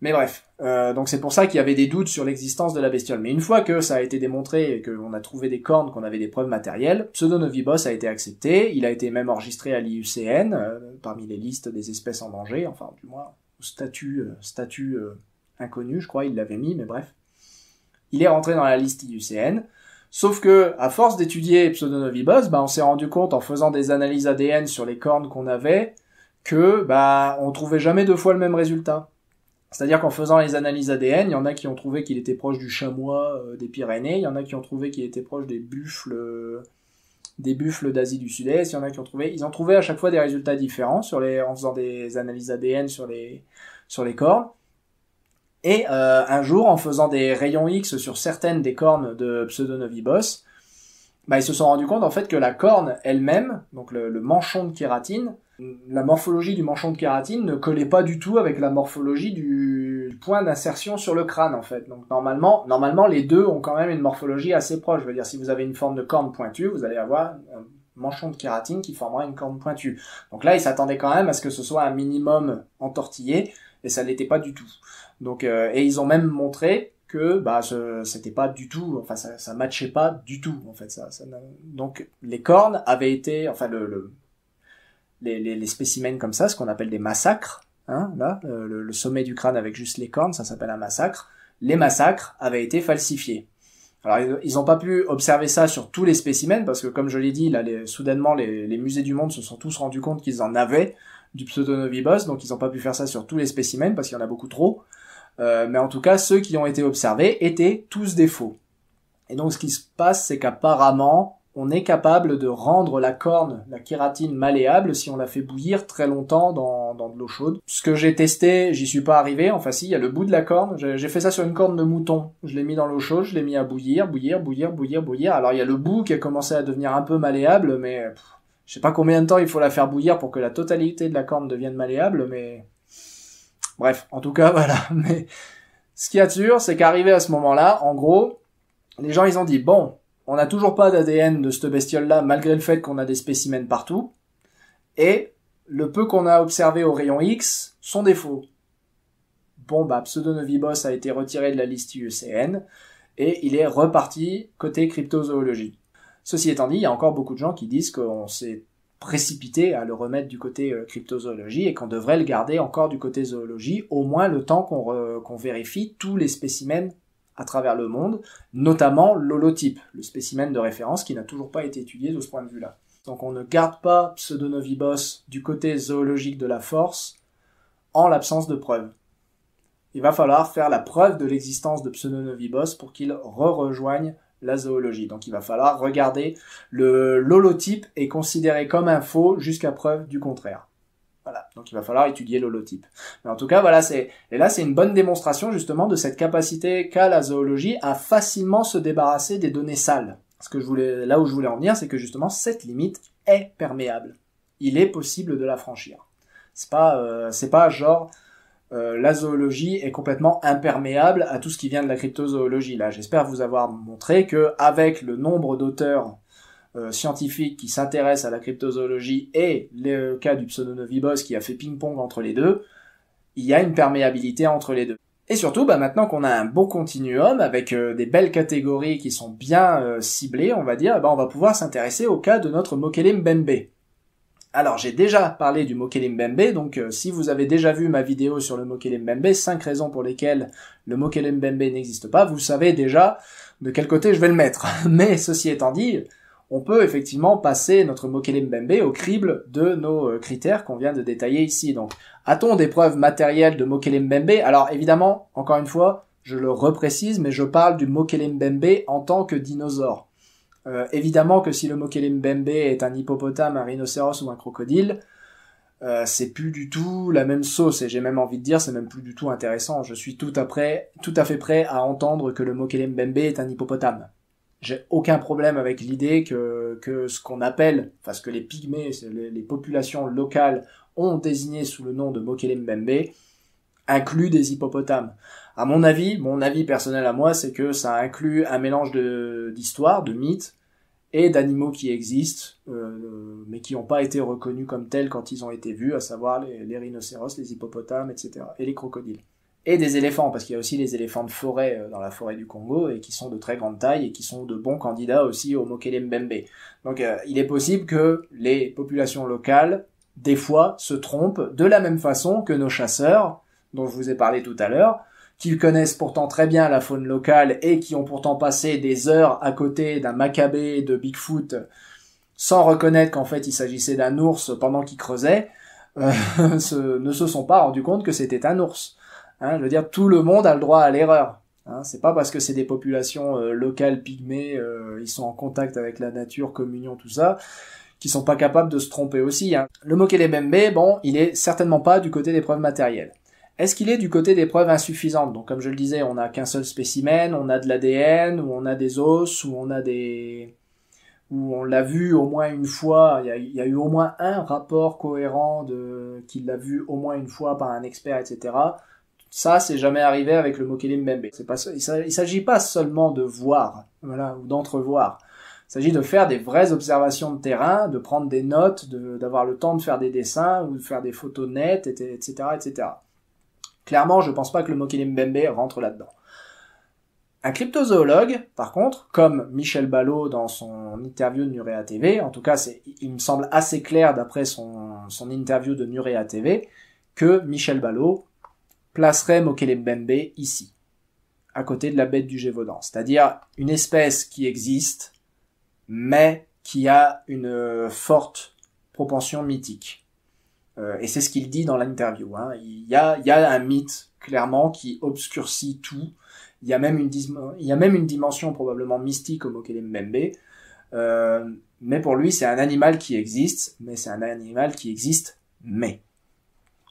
Mais bref, euh, donc c'est pour ça qu'il y avait des doutes sur l'existence de la bestiole. Mais une fois que ça a été démontré et qu'on a trouvé des cornes, qu'on avait des preuves matérielles, Pseudonovibos a été accepté, il a été même enregistré à l'IUCN, euh, parmi les listes des espèces en danger, enfin du moins, statut, statut inconnu, je crois, il l'avait mis, mais bref. Il est rentré dans la liste IUCN, sauf que, à force d'étudier Pseudonovibos, bah, on s'est rendu compte en faisant des analyses ADN sur les cornes qu'on avait, que bah on trouvait jamais deux fois le même résultat. C'est-à-dire qu'en faisant les analyses ADN, il y en a qui ont trouvé qu'il était proche du chamois euh, des Pyrénées, il y en a qui ont trouvé qu'il était proche des buffles euh, des buffles d'Asie du Sud-Est, il y en a qui ont trouvé, ils ont trouvé à chaque fois des résultats différents sur les en faisant des analyses ADN sur les sur les cornes. Et euh, un jour, en faisant des rayons X sur certaines des cornes de Pseudonovibos, bah, ils se sont rendus compte en fait que la corne elle-même, donc le manchon de kératine, la morphologie du manchon de kératine ne collait pas du tout avec la morphologie du point d'insertion sur le crâne en fait. Donc normalement, normalement les deux ont quand même une morphologie assez proche. Je veux dire, si vous avez une forme de corne pointue, vous allez avoir un manchon de kératine qui formera une corne pointue. Donc là, ils s'attendaient quand même à ce que ce soit un minimum entortillé et ça n'était pas du tout. Donc euh, et ils ont même montré que bah c'était pas du tout enfin ça ça matchait pas du tout en fait ça, donc les cornes avaient été enfin le les, spécimens comme ça, ce qu'on appelle des massacres. Hein, là, euh, le, sommet du crâne avec juste les cornes, ça s'appelle un massacre. Les massacres avaient été falsifiés. Alors ils n'ont pas pu observer ça sur tous les spécimens parce que comme je l'ai dit, là, soudainement les, musées du monde se sont tous rendus compte qu'ils en avaient du pseudonovibos, donc ils n'ont pas pu faire ça sur tous les spécimens parce qu'il y en a beaucoup trop. Euh, mais en tout cas, ceux qui ont été observés étaient tous des faux. Et donc ce qui se passe, c'est qu'apparemment, on est capable de rendre la corne, la kératine malléable si on la fait bouillir très longtemps dans, de l'eau chaude. Ce que j'ai testé, j'y suis pas arrivé. Enfin si, il y a le bout de la corne. J'ai fait ça sur une corne de mouton. Je l'ai mis dans l'eau chaude, je l'ai mis à bouillir, bouillir, bouillir, bouillir, bouillir. Alors il y a le bout qui a commencé à devenir un peu malléable, mais je sais pas combien de temps il faut la faire bouillir pour que la totalité de la corne devienne malléable, mais bref, en tout cas voilà. Mais ce qu'il y a sûr, c'est qu'arrivé à ce moment-là, en gros, les gens ils ont dit bon on n'a toujours pas d'ADN de cette bestiole-là, malgré le fait qu'on a des spécimens partout. Et le peu qu'on a observé au rayon X sont défaut. Bon, bah, Pseudonovibos a été retiré de la liste IUCN e et il est reparti côté cryptozoologie. Ceci étant dit, il y a encore beaucoup de gens qui disent qu'on s'est précipité à le remettre du côté euh, cryptozoologie et qu'on devrait le garder encore du côté zoologie, au moins le temps qu'on vérifie tous les spécimens à travers le monde, notamment l'holotype, le spécimen de référence qui n'a toujours pas été étudié de ce point de vue-là. Donc on ne garde pas Pseudonovibos du côté zoologique de la force en l'absence de preuves. Il va falloir faire la preuve de l'existence de Pseudonovibos pour qu'il re-rejoigne la zoologie. Donc il va falloir regarder le l'holotype et considérer comme un faux jusqu'à preuve du contraire. Voilà. Donc il va falloir étudier l'holotype. Mais en tout cas, voilà, c'est et là c'est une bonne démonstration justement de cette capacité qu'a la zoologie à facilement se débarrasser des données sales. Ce que je voulais là où je voulais en venir, c'est que justement cette limite est perméable. Il est possible de la franchir. C'est pas euh, c'est pas genre euh, la zoologie est complètement imperméable à tout ce qui vient de la cryptozoologie. Là, j'espère vous avoir montré que avec le nombre d'auteurs euh, scientifique qui s'intéresse à la cryptozoologie et le cas du pseudonovibos qui a fait ping-pong entre les deux, il y a une perméabilité entre les deux. Et surtout, bah, maintenant qu'on a un bon continuum avec euh, des belles catégories qui sont bien euh, ciblées, on va dire, bah, on va pouvoir s'intéresser au cas de notre Mokele Alors j'ai déjà parlé du Mokele donc si vous avez déjà vu ma vidéo sur le Mokele Mbembe, 5 raisons pour lesquelles le Mokele n'existe pas, vous savez déjà de quel côté je vais le mettre. Mais ceci étant dit, on peut effectivement passer notre Mokele au crible de nos euh, critères qu'on vient de détailler ici. Donc, a-t-on des preuves matérielles de Mokele Alors évidemment, encore une fois, je le reprécise, mais je parle du Mokele en tant que dinosaure. Euh, évidemment que si le Mokele est un hippopotame, un rhinocéros ou un crocodile, euh, c'est plus du tout la même sauce et j'ai même envie de dire c'est même plus du tout intéressant. Je suis tout à, tout à fait prêt à entendre que le Mokele est un hippopotame j'ai aucun problème avec l'idée que, que ce qu'on appelle, enfin ce que les pygmées, les, populations locales ont désigné sous le nom de Mokele Mbembe, inclut des hippopotames. À mon avis, mon avis personnel à moi, c'est que ça inclut un mélange d'histoires, de, de mythes et d'animaux qui existent, euh, euh, mais qui n'ont pas été reconnus comme tels quand ils ont été vus, à savoir les rhinocéros, les hippopotames, etc., et les crocodiles et des éléphants, parce qu'il y a aussi les éléphants de forêt euh, dans la forêt du Congo, et qui sont de très grande taille, et qui sont de bons candidats aussi au Mokele Donc euh, il est possible que les populations locales, des fois, se trompent de la même façon que nos chasseurs, dont je vous ai parlé tout à l'heure, qui connaissent pourtant très bien la faune locale, et qui ont pourtant passé des heures à côté d'un macabé de Bigfoot, sans reconnaître qu'en fait il s'agissait d'un ours pendant qu'il creusait, euh, ne se sont pas rendus compte que c'était un ours. Hein, je veux dire, tout le monde a le droit à l'erreur. Hein, c'est pas parce que c'est des populations euh, locales pygmées, euh, ils sont en contact avec la nature, communion, tout ça, qui sont pas capables de se tromper aussi. Hein. Le mais bon, il est certainement pas du côté des preuves matérielles. Est-ce qu'il est du côté des preuves insuffisantes Donc, comme je le disais, on n'a qu'un seul spécimen, on a de l'ADN, ou on a des os, ou on a des, ou on l'a vu au moins une fois, il y, a, il y, a, eu au moins un rapport cohérent de qu'il l'a vu au moins une fois par un expert, etc. Ça, c'est jamais arrivé avec le Mokele Bembe. C'est pas, il s'agit pas seulement de voir, ou d'entrevoir. Il s'agit de faire des vraies observations de terrain, de prendre des notes, d'avoir le temps de faire des dessins ou de faire des photos nettes, etc., etc. Clairement, je ne pense pas que le Mokele Bembe rentre là-dedans. Un cryptozoologue, par contre, comme Michel Ballot dans son interview de Nurea TV, en tout cas, il me semble assez clair d'après son, son, interview de Nurea TV, que Michel Ballot placerait Mokele-Mbembe ici, à côté de la bête du Gévaudan, c'est-à-dire une espèce qui existe, mais qui a une euh, forte propension mythique. Euh, et c'est ce qu'il dit dans l'interview. Hein. Il, y a, un mythe, clairement, qui obscurcit tout. Il y a même une, il y même une dimension probablement mystique au mokele Euh, mais pour lui, c'est un animal qui existe, mais c'est un animal qui existe, mais.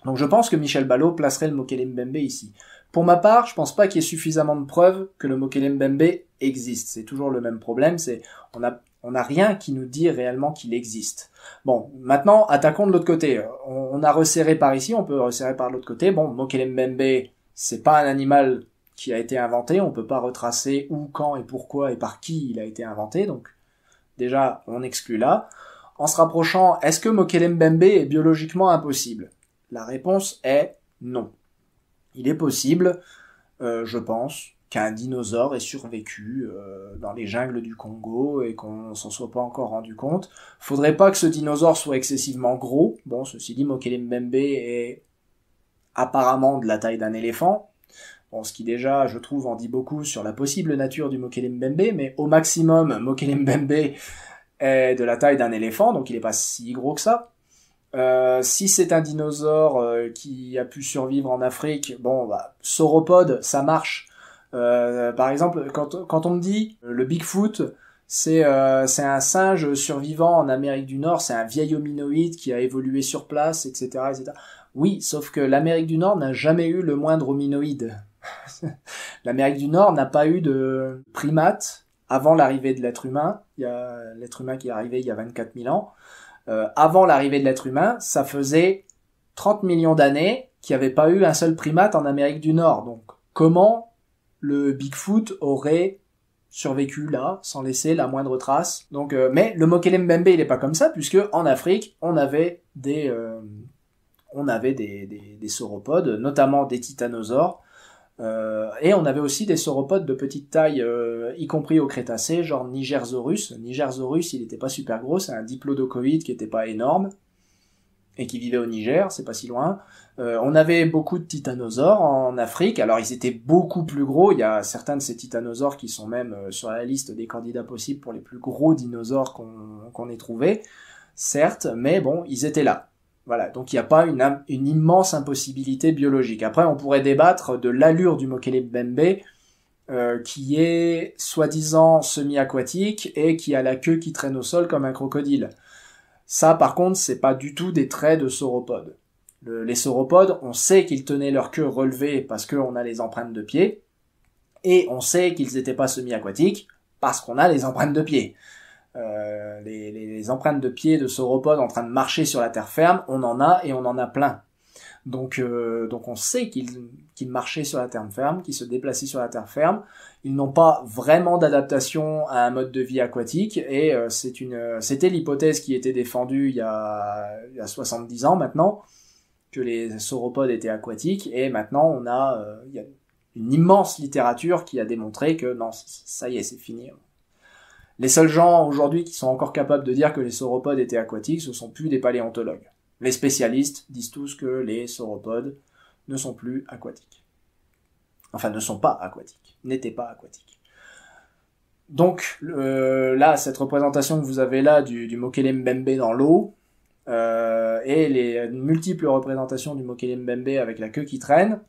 Donc je pense que Michel Ballot placerait le Mokelembembe ici. Pour ma part, je pense pas qu'il y ait suffisamment de preuves que le Mokelembembe existe. C'est toujours le même problème, c'est on a on n'a rien qui nous dit réellement qu'il existe. Bon, maintenant, attaquons de l'autre côté. On, a resserré par ici, on peut resserrer par l'autre côté. Bon, Mokelembembe, c'est pas un animal qui a été inventé, on peut pas retracer où, quand et pourquoi et par qui il a été inventé, donc déjà, on exclut là. En se rapprochant, est-ce que Mokele est biologiquement impossible la réponse est non. Il est possible, euh, je pense, qu'un dinosaure ait survécu euh, dans les jungles du Congo et qu'on s'en soit pas encore rendu compte. Faudrait pas que ce dinosaure soit excessivement gros. Bon, ceci dit, Mokele est apparemment de la taille d'un éléphant. Bon, ce qui déjà, je trouve, en dit beaucoup sur la possible nature du Mokele mais au maximum, Mokele est de la taille d'un éléphant, donc il n'est pas si gros que ça. Euh, si c'est un dinosaure euh, qui a pu survivre en Afrique, bon, bah, sauropode, ça marche. Euh, par exemple, quand, quand on me dit euh, le Bigfoot, c'est un singe survivant en Amérique du Nord, c'est un vieil hominoïde qui a évolué sur place, etc., etc. Oui, sauf que l'Amérique du Nord n'a jamais eu le moindre hominoïde. L'Amérique du Nord n'a pas eu de primates avant l'arrivée de l'être humain. Il y a l'être humain qui est arrivé il y a 24 000 ans. Euh, avant l'arrivée de l'être humain, ça faisait 30 millions d'années qu'il n'y avait pas eu un seul primate en Amérique du Nord. Donc comment le Bigfoot aurait survécu là, sans laisser la moindre trace. Donc, euh, mais le Mokelembembe il est pas comme ça, puisque en Afrique, on avait des, euh, on avait des, des, des sauropodes, notamment des titanosaures, euh, et on avait aussi des sauropodes de petite taille, euh, y compris au Crétacé, genre Nigersaurus. zorus il n'était pas super gros, c'est un diplodocoïde qui n'était pas énorme et qui vivait au Niger, c'est pas si loin. Euh, on avait beaucoup de titanosaures en Afrique, alors ils étaient beaucoup plus gros. Il y a certains de ces titanosaures qui sont même sur la liste des candidats possibles pour les plus gros dinosaures qu'on ait trouvés, certes, mais bon, ils étaient là. Voilà, donc il n'y a pas une, immense impossibilité biologique. Après, on pourrait débattre de l'allure du Mokele Bembe, euh, qui est soi-disant semi-aquatique et qui a la queue qui traîne au sol comme un crocodile. Ça, par contre, c'est pas du tout des traits de sauropodes. les sauropodes, on sait qu'ils tenaient leur queue relevée parce qu'on a les empreintes de pieds, et on sait qu'ils n'étaient pas semi-aquatiques parce qu'on a les empreintes de pied euh, les, les, les, empreintes de pieds de sauropodes en train de marcher sur la terre ferme, on en a et on en a plein. Donc, euh, donc on sait qu'ils marchaient sur la terre ferme, qu'ils se déplaçaient sur la terre ferme. Ils n'ont pas vraiment d'adaptation à un mode de vie aquatique et euh, c'est une, c'était l'hypothèse qui était défendue il y, a, il y a 70 ans maintenant que les sauropodes étaient aquatiques et maintenant on a, euh, il y a une immense littérature qui a démontré que non, ça y est, c'est fini. Les seuls gens aujourd'hui qui sont encore capables de dire que les sauropodes étaient aquatiques, ce sont plus des paléontologues. Les spécialistes disent tous que les sauropodes ne sont plus aquatiques. Enfin, ne sont pas aquatiques, n'étaient pas aquatiques. Donc là, cette représentation que vous avez là du, du dans l'eau, euh, et les multiples représentations du mokelem bembe avec la queue qui traîne,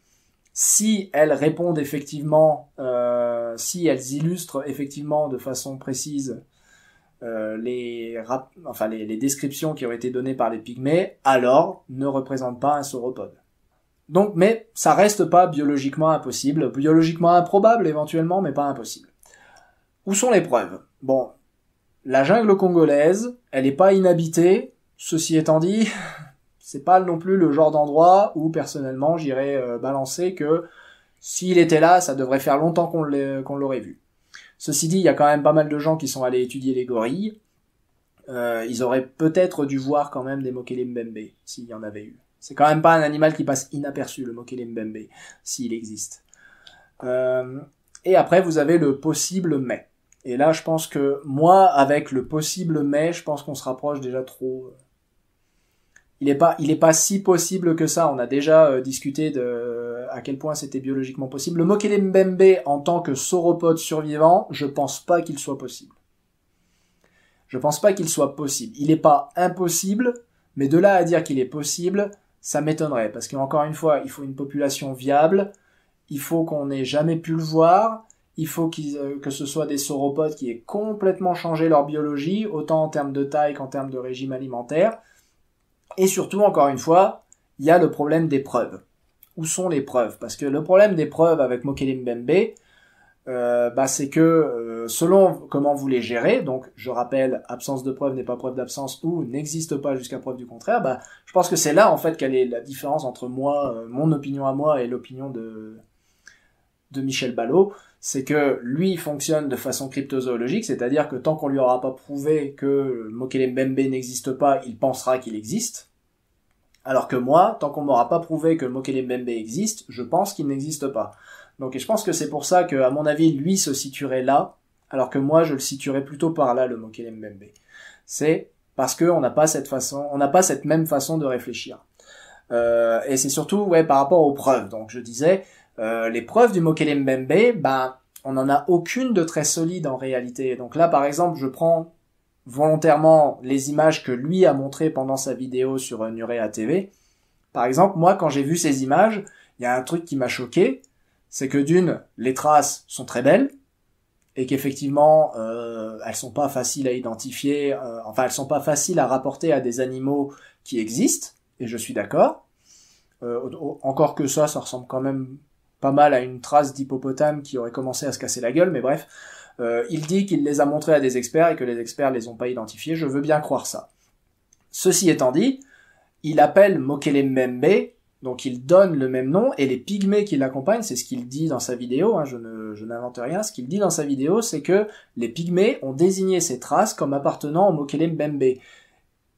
si elles répondent effectivement, euh, si elles illustrent effectivement de façon précise euh, les, enfin, les, descriptions qui ont été données par les pygmées, alors ne représentent pas un sauropode. Donc, mais ça reste pas biologiquement impossible, biologiquement improbable éventuellement, mais pas impossible. Où sont les preuves Bon, la jungle congolaise, elle n'est pas inhabitée, ceci étant dit, c'est pas non plus le genre d'endroit où personnellement j'irais euh, balancer que s'il était là, ça devrait faire longtemps qu'on l'aurait vu. Ceci dit, il y a quand même pas mal de gens qui sont allés étudier les gorilles. Euh, ils auraient peut-être dû voir quand même des Mokele Mbembe, s'il y en avait eu. C'est quand même pas un animal qui passe inaperçu, le Mokele Mbembe, s'il existe. Euh, et après, vous avez le possible mais. Et là, je pense que moi, avec le possible mais, je pense qu'on se rapproche déjà trop il n'est pas, si possible que ça. On a déjà euh, discuté de à quel point c'était biologiquement possible. Le Mokele Mbembe en tant que sauropode survivant, je pense pas qu'il soit possible. Je pense pas qu'il soit possible. Il n'est pas impossible, mais de là à dire qu'il est possible, ça m'étonnerait parce qu'encore une fois, il faut une population viable. Il faut qu'on n'ait jamais pu le voir. Il faut euh, que ce soit des sauropodes qui aient complètement changé leur biologie, autant en termes de taille qu'en termes de régime alimentaire et surtout, encore une fois, il y a le problème des preuves. Où sont les preuves Parce que le problème des preuves avec Mokelim Bembe, euh, bah, c'est que euh, selon comment vous les gérez, donc je rappelle, absence de preuve n'est pas preuve d'absence ou n'existe pas jusqu'à preuve du contraire, bah, je pense que c'est là en fait quelle est la différence entre moi, euh, mon opinion à moi et l'opinion de de Michel Ballot, c'est que lui fonctionne de façon cryptozoologique, c'est-à-dire que tant qu'on lui aura pas prouvé que Mokele Mbembe n'existe pas, il pensera qu'il existe. Alors que moi, tant qu'on m'aura pas prouvé que Mokele Mbembe existe, je pense qu'il n'existe pas. Donc je pense que c'est pour ça que, à mon avis, lui se situerait là, alors que moi je le situerais plutôt par là, le Mokele Mbembe. C'est parce qu'on n'a pas cette façon, on n'a pas cette même façon de réfléchir. Euh, et c'est surtout ouais par rapport aux preuves. Donc je disais, euh, les preuves du Mokele Mbembe, ben, on n'en a aucune de très solide en réalité. Donc là, par exemple, je prends volontairement les images que lui a montrées pendant sa vidéo sur euh, Nurea TV. Par exemple, moi, quand j'ai vu ces images, il y a un truc qui m'a choqué, c'est que d'une, les traces sont très belles, et qu'effectivement, euh, elles sont pas faciles à identifier, euh, enfin, elles sont pas faciles à rapporter à des animaux qui existent, et je suis d'accord. encore que ça, ça ressemble quand même pas mal à une trace d'hippopotame qui aurait commencé à se casser la gueule, mais bref. Euh, il dit qu'il les a montrés à des experts et que les experts les ont pas identifiés, je veux bien croire ça. Ceci étant dit, il appelle Mokele Membe, donc il donne le même nom, et les pygmées qui l'accompagnent, c'est ce qu'il dit dans sa vidéo, hein, je, n'invente rien, ce qu'il dit dans sa vidéo, c'est que les pygmées ont désigné ces traces comme appartenant au Mokele Membe.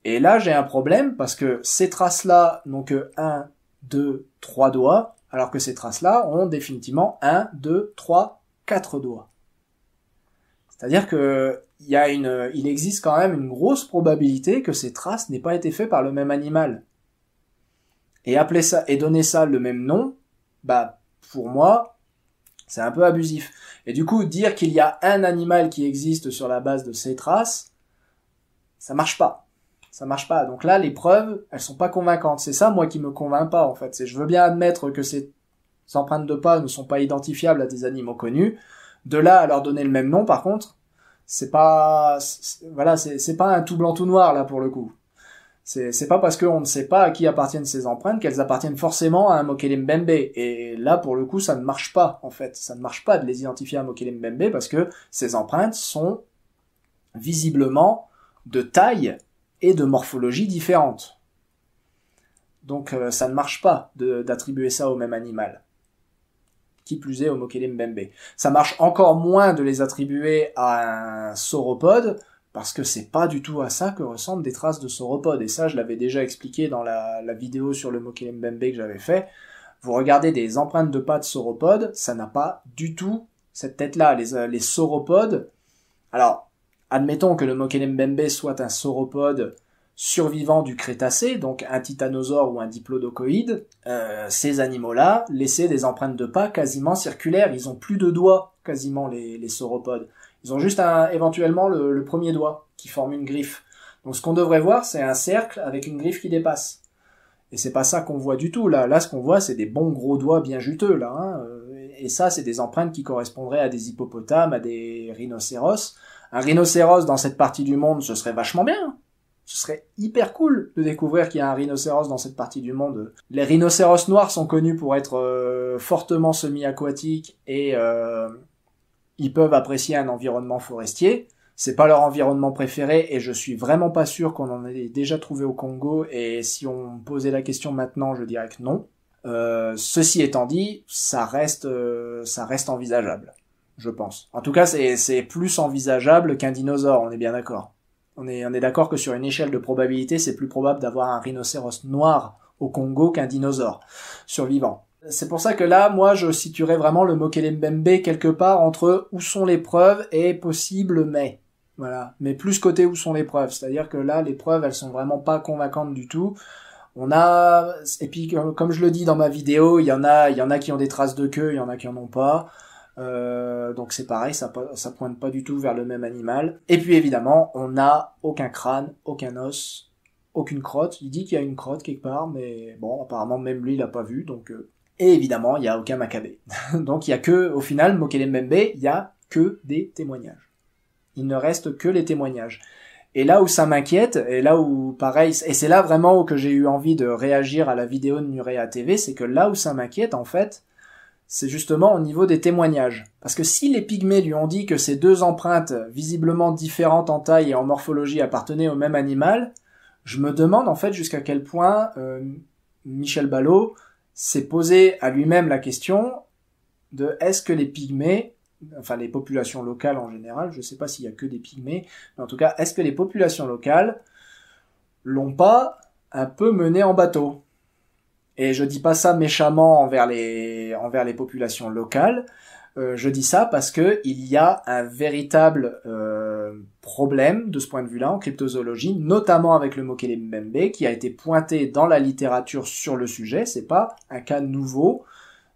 Et là, j'ai un problème, parce que ces traces-là n'ont que un, deux, trois doigts, alors que ces traces-là ont définitivement 1, 2, 3, 4 doigts. C'est-à-dire que il, y a une, il existe quand même une grosse probabilité que ces traces n'aient pas été faites par le même animal. Et appeler ça et donner ça le même nom, bah pour moi, c'est un peu abusif. Et du coup, dire qu'il y a un animal qui existe sur la base de ces traces, ça marche pas ça marche pas. Donc là, les preuves, elles sont pas convaincantes. C'est ça, moi, qui me convainc pas, en fait. C'est, je veux bien admettre que ces empreintes de pas ne sont pas identifiables à des animaux connus. De là à leur donner le même nom, par contre, c'est pas, voilà, c'est, pas un tout blanc tout noir, là, pour le coup. C'est, pas parce qu'on ne sait pas à qui appartiennent ces empreintes qu'elles appartiennent forcément à un Mokelimbembe. Et là, pour le coup, ça ne marche pas, en fait. Ça ne marche pas de les identifier à un Mbembe parce que ces empreintes sont visiblement de taille et de morphologies différentes. Donc euh, ça ne marche pas d'attribuer ça au même animal. Qui plus est, au Mokele bembe Ça marche encore moins de les attribuer à un sauropode, parce que c'est pas du tout à ça que ressemblent des traces de sauropodes. Et ça, je l'avais déjà expliqué dans la, vidéo sur le Mokele bembe que j'avais fait. Vous regardez des empreintes de pattes sauropodes, ça n'a pas du tout cette tête-là. Les, euh, les sauropodes, alors Admettons que le Mokenembembe soit un sauropode survivant du Crétacé, donc un titanosaure ou un diplodocoïde, euh, ces animaux-là laissaient des empreintes de pas quasiment circulaires. Ils ont plus de doigts, quasiment, les, sauropodes. Ils ont juste éventuellement le, premier doigt qui forme une griffe. Donc ce qu'on devrait voir, c'est un cercle avec une griffe qui dépasse. Et c'est pas ça qu'on voit du tout, là. Là, ce qu'on voit, c'est des bons gros doigts bien juteux, là. Hein. Et ça, c'est des empreintes qui correspondraient à des hippopotames, à des rhinocéros. Un rhinocéros dans cette partie du monde, ce serait vachement bien. Ce serait hyper cool de découvrir qu'il y a un rhinocéros dans cette partie du monde. Les rhinocéros noirs sont connus pour être euh, fortement semi-aquatiques et euh, ils peuvent apprécier un environnement forestier. C'est pas leur environnement préféré et je suis vraiment pas sûr qu'on en ait déjà trouvé au Congo et si on posait la question maintenant, je dirais que non. Euh, ceci étant dit, ça reste, ça reste envisageable je pense. En tout cas, c'est plus envisageable qu'un dinosaure, on est bien d'accord. On est, on est d'accord que sur une échelle de probabilité, c'est plus probable d'avoir un rhinocéros noir au Congo qu'un dinosaure survivant. C'est pour ça que là, moi, je situerais vraiment le Mokelembembe quelque part entre où sont les preuves et possible mais. Voilà. Mais plus côté où sont les preuves. C'est-à-dire que là, les preuves, elles sont vraiment pas convaincantes du tout. On a, et puis, comme je le dis dans ma vidéo, il y en a, il y en a qui ont des traces de queue, il y en a qui en ont pas. Euh, donc c'est pareil, ça, pointe pas du tout vers le même animal. Et puis évidemment, on n'a aucun crâne, aucun os, aucune crotte. Il dit qu'il y a une crotte quelque part, mais bon, apparemment même lui il l'a pas vu, donc. Euh. Et évidemment, il n'y a aucun macabé donc il y a que, au final, Mokele il y a que des témoignages. Il ne reste que les témoignages. Et là où ça m'inquiète, et là où pareil, et c'est là vraiment que j'ai eu envie de réagir à la vidéo de Nurea TV, c'est que là où ça m'inquiète en fait, c'est justement au niveau des témoignages. Parce que si les pygmées lui ont dit que ces deux empreintes, visiblement différentes en taille et en morphologie, appartenaient au même animal, je me demande en fait jusqu'à quel point euh, Michel Ballot s'est posé à lui-même la question de est-ce que les pygmées, enfin les populations locales en général, je ne sais pas s'il n'y a que des pygmées, mais en tout cas, est-ce que les populations locales l'ont pas un peu mené en bateau et je dis pas ça méchamment envers les envers les populations locales. Euh, je dis ça parce que il y a un véritable euh, problème de ce point de vue-là en cryptozoologie, notamment avec le Mokele Mbembe, qui a été pointé dans la littérature sur le sujet. C'est pas un cas nouveau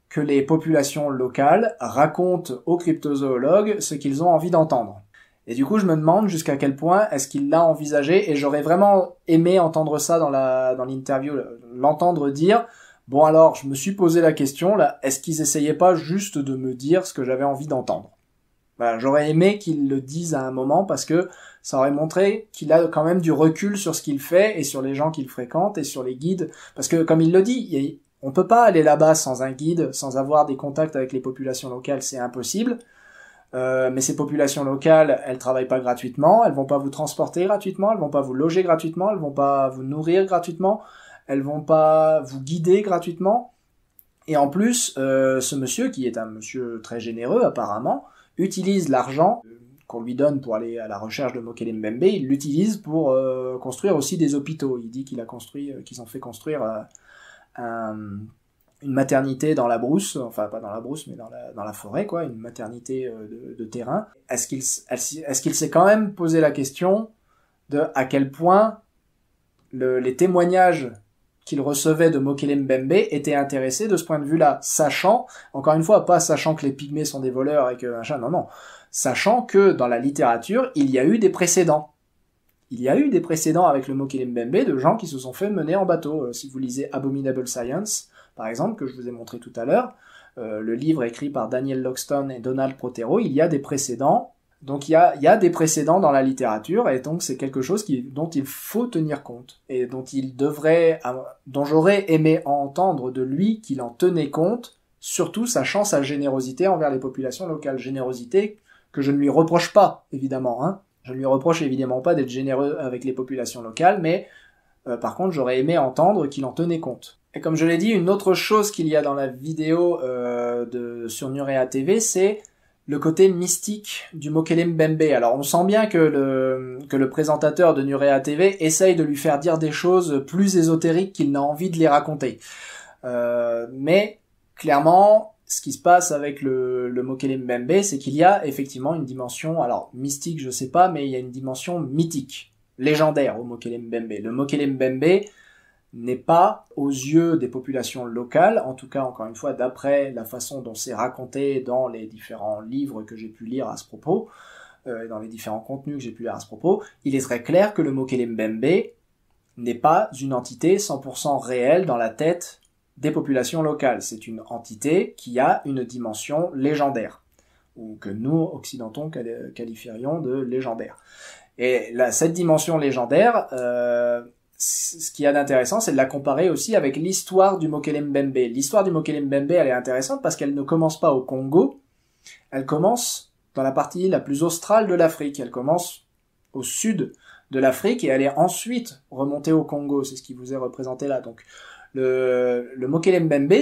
que les populations locales racontent aux cryptozoologues ce qu'ils ont envie d'entendre. Et du coup, je me demande jusqu'à quel point est-ce qu'il l'a envisagé, et j'aurais vraiment aimé entendre ça dans la dans l'interview, l'entendre dire. Bon alors, je me suis posé la question là, est-ce qu'ils essayaient pas juste de me dire ce que j'avais envie d'entendre bah, J'aurais aimé qu'ils le disent à un moment parce que ça aurait montré qu'il a quand même du recul sur ce qu'il fait et sur les gens qu'il fréquente et sur les guides. Parce que comme il le dit, on peut pas aller là-bas sans un guide, sans avoir des contacts avec les populations locales, c'est impossible. Euh, mais ces populations locales, elles travaillent pas gratuitement, elles vont pas vous transporter gratuitement, elles vont pas vous loger gratuitement, elles vont pas vous nourrir gratuitement, elles vont pas vous guider gratuitement. Et en plus, euh, ce monsieur, qui est un monsieur très généreux apparemment, utilise l'argent qu'on lui donne pour aller à la recherche de Mokele Mbembe, il l'utilise pour euh, construire aussi des hôpitaux. Il dit qu'il a construit, qu'ils ont fait construire un une maternité dans la brousse, enfin pas dans la brousse, mais dans la, forêt, quoi, une maternité euh, de, terrain. Est-ce qu'il est qu'il s'est quand même posé la question de à quel point les témoignages qu'il recevait de Mokele Mbembe étaient intéressés de ce point de vue-là, sachant, encore une fois, pas sachant que les pygmées sont des voleurs et que machin, non, non, sachant que dans la littérature, il y a eu des précédents. Il y a eu des précédents avec le Mokele Mbembe de gens qui se sont fait mener en bateau. Euh, si vous lisez Abominable Science, par exemple, que je vous ai montré tout à l'heure. Euh, le livre écrit par Daniel Loxton et Donald Protero, il y a des précédents. Donc il y a, des précédents dans la littérature et donc c'est quelque chose dont il faut tenir compte et dont il devrait, euh, j'aurais aimé entendre de lui qu'il en tenait compte, surtout sachant sa générosité envers les populations locales, générosité que je ne lui reproche pas évidemment. Hein. Je ne lui reproche évidemment pas d'être généreux avec les populations locales, mais euh, par contre j'aurais aimé entendre qu'il en tenait compte. Et comme je l'ai dit, une autre chose qu'il y a dans la vidéo euh, de, sur Nurea TV, c'est le côté mystique du Mokelem Bembe. Alors on sent bien que le, que le présentateur de Nurea TV essaye de lui faire dire des choses plus ésotériques qu'il n'a envie de les raconter. Euh, mais clairement, ce qui se passe avec le, le Mokele c'est qu'il y a effectivement une dimension, alors mystique je sais pas, mais il y a une dimension mythique, légendaire au Mokelem Bembe. Le Mokele Mbembe, n'est pas, aux yeux des populations locales, en tout cas encore une fois d'après la façon dont c'est raconté dans les différents livres que j'ai pu lire à ce propos, euh, dans les différents contenus que j'ai pu lire à ce propos, il est très clair que le Mokelembembe n'est pas une entité 100% réelle dans la tête des populations locales. C'est une entité qui a une dimension légendaire, ou que nous, occidentaux, qualifierions de légendaire. Et cette dimension légendaire, euh, ce qu'il y a d'intéressant, c'est de la comparer aussi avec l'histoire du Mokele L'histoire du Mokele elle est intéressante parce qu'elle ne commence pas au Congo, elle commence dans la partie la plus australe de l'Afrique, elle commence au sud de l'Afrique et elle est ensuite remontée au Congo, c'est ce qui vous est représenté là. Donc le, le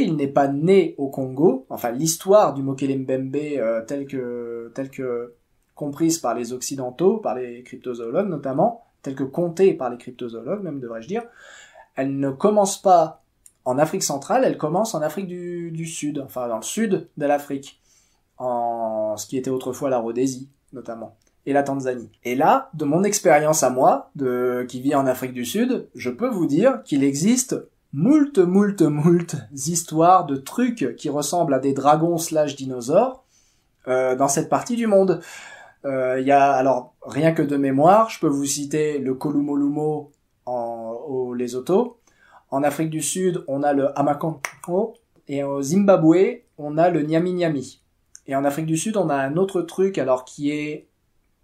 il n'est pas né au Congo, enfin l'histoire du Mokele Bembe euh, que telle que comprise par les occidentaux, par les cryptozoologues notamment, telle que comptée par les cryptozoologues, même devrais-je dire, elle ne commence pas en Afrique centrale, elle commence en Afrique du, Sud, enfin dans le sud de l'Afrique, en ce qui était autrefois la Rhodésie notamment et la Tanzanie. Et là, de mon expérience à moi, de qui vit en Afrique du Sud, je peux vous dire qu'il existe moult, moult, moult histoires de trucs qui ressemblent à des dragons slash dinosaures euh, dans cette partie du monde. Il euh, y a alors rien que de mémoire, je peux vous citer le Kolumolumo en au Lesotho. En Afrique du Sud, on a le Hamakonko. et au Zimbabwe, on a le Nyami Nyami. Et en Afrique du Sud, on a un autre truc alors qui est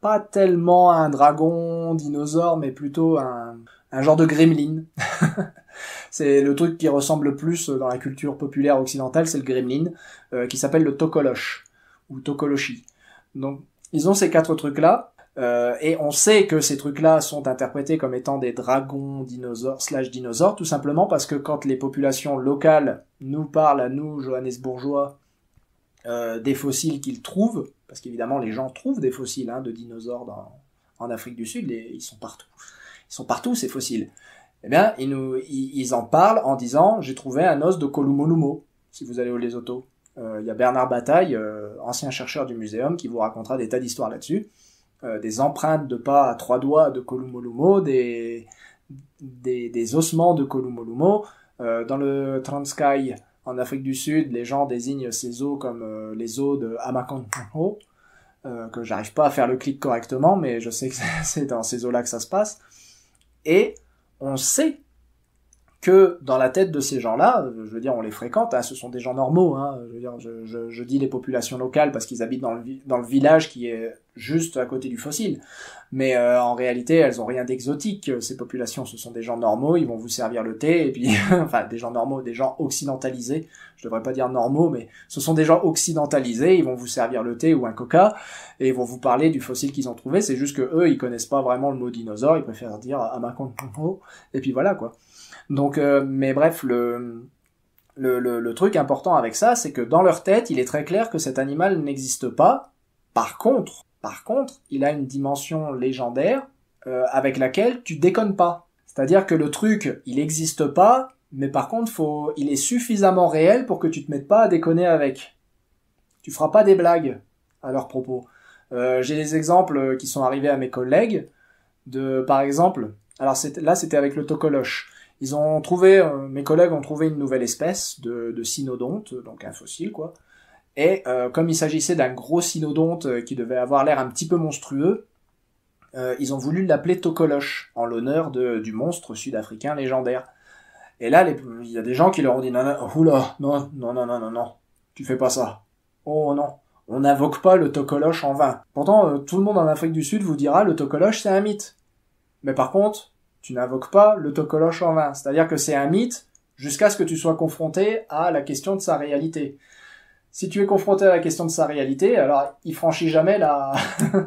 pas tellement un dragon, dinosaure, mais plutôt un, genre de gremlin. c'est le truc qui ressemble le plus dans la culture populaire occidentale, c'est le gremlin, euh, qui s'appelle le tokolosh, ou tokoloshi. Donc ils ont ces quatre trucs-là. Euh, et on sait que ces trucs-là sont interprétés comme étant des dragons, dinosaures, slash dinosaures, tout simplement parce que quand les populations locales nous parlent à nous, Johannesbourgeois, euh, des fossiles qu'ils trouvent, parce qu'évidemment les gens trouvent des fossiles hein, de dinosaures en Afrique du Sud, ils sont partout. Ils sont partout ces fossiles. Eh bien, ils, nous, ils, en parlent en disant j'ai trouvé un os de Kolumolumo, si vous allez au Lesotho. Euh, il y a Bernard Bataille, euh, ancien chercheur du muséum, qui vous racontera des tas d'histoires là-dessus. Euh, des empreintes de pas à trois doigts de Kolumolumo, des, des, ossements de Kolumolumo. dans le Transkei, en Afrique du Sud, les gens désignent ces eaux comme les eaux de Amakantro, que j'arrive pas à faire le clic correctement, mais je sais que c'est dans ces eaux-là que ça se passe. Et on sait que dans la tête de ces gens-là, euh, je veux dire, on les fréquente, hein, ce sont des gens normaux. Hein, je, veux dire, je, je, dis les populations locales parce qu'ils habitent dans le, dans le village qui est juste à côté du fossile. Mais euh, en réalité, elles ont rien d'exotique. Ces populations, ce sont des gens normaux. Ils vont vous servir le thé et puis, enfin, des gens normaux, des gens occidentalisés. Je devrais pas dire normaux, mais ce sont des gens occidentalisés. Ils vont vous servir le thé ou un coca et ils vont vous parler du fossile qu'ils ont trouvé. C'est juste que eux, ils connaissent pas vraiment le mot dinosaure. Ils préfèrent dire à ah, ma et puis voilà quoi. Donc, euh, mais bref, le, truc important avec ça, c'est que dans leur tête, il est très clair que cet animal n'existe pas. Par contre, par contre, il a une dimension légendaire euh, avec laquelle tu déconnes pas. C'est-à-dire que le truc, il n'existe pas, mais par contre, il est suffisamment réel pour que tu te mettes pas à déconner avec. Tu feras pas des blagues à leur propos. Euh, j'ai des exemples qui sont arrivés à mes collègues de, par exemple, alors là c'était avec le Tokoloche. Ils ont trouvé, euh, mes collègues ont trouvé une nouvelle espèce de, cynodonte, donc un fossile quoi. Et euh, comme il s'agissait d'un gros cynodonte euh, qui devait avoir l'air un petit peu monstrueux, ils ont voulu l'appeler Tokoloche en l'honneur du monstre sud-africain légendaire. Et là, il y a des gens qui leur ont dit non, non, non, non, non, non, non, non, tu fais pas ça. Oh non, on n'invoque pas le Tokoloche en vain. Pourtant, tout le monde en Afrique du Sud vous dira le Tokoloche c'est un mythe. Mais par contre, tu n'invoques pas le tocoloche en vain. C'est-à-dire que c'est un mythe jusqu'à ce que tu sois confronté à la question de sa réalité. Si tu es confronté à la question de sa réalité, alors il franchit jamais la,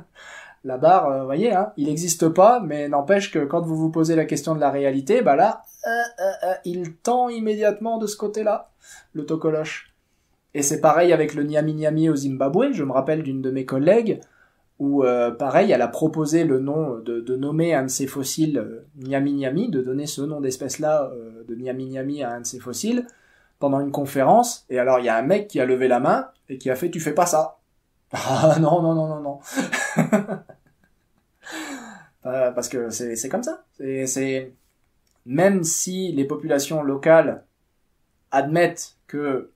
la barre, vous euh, voyez, hein. il n'existe pas, mais n'empêche que quand vous vous posez la question de la réalité, bah là, euh, euh, il tend immédiatement de ce côté-là, le tocoloche. Et c'est pareil avec le Niami Niami au Zimbabwe, je me rappelle d'une de mes collègues, où euh, pareil, elle a proposé le nom de, nommer un de ses fossiles euh, Niami de donner ce nom d'espèce-là euh, de Niami Niami à un de ses fossiles pendant une conférence. Et alors il y a un mec qui a levé la main et qui a fait tu fais pas ça. Ah non non non non non. parce que c'est c'est comme ça. même si les populations locales admettent que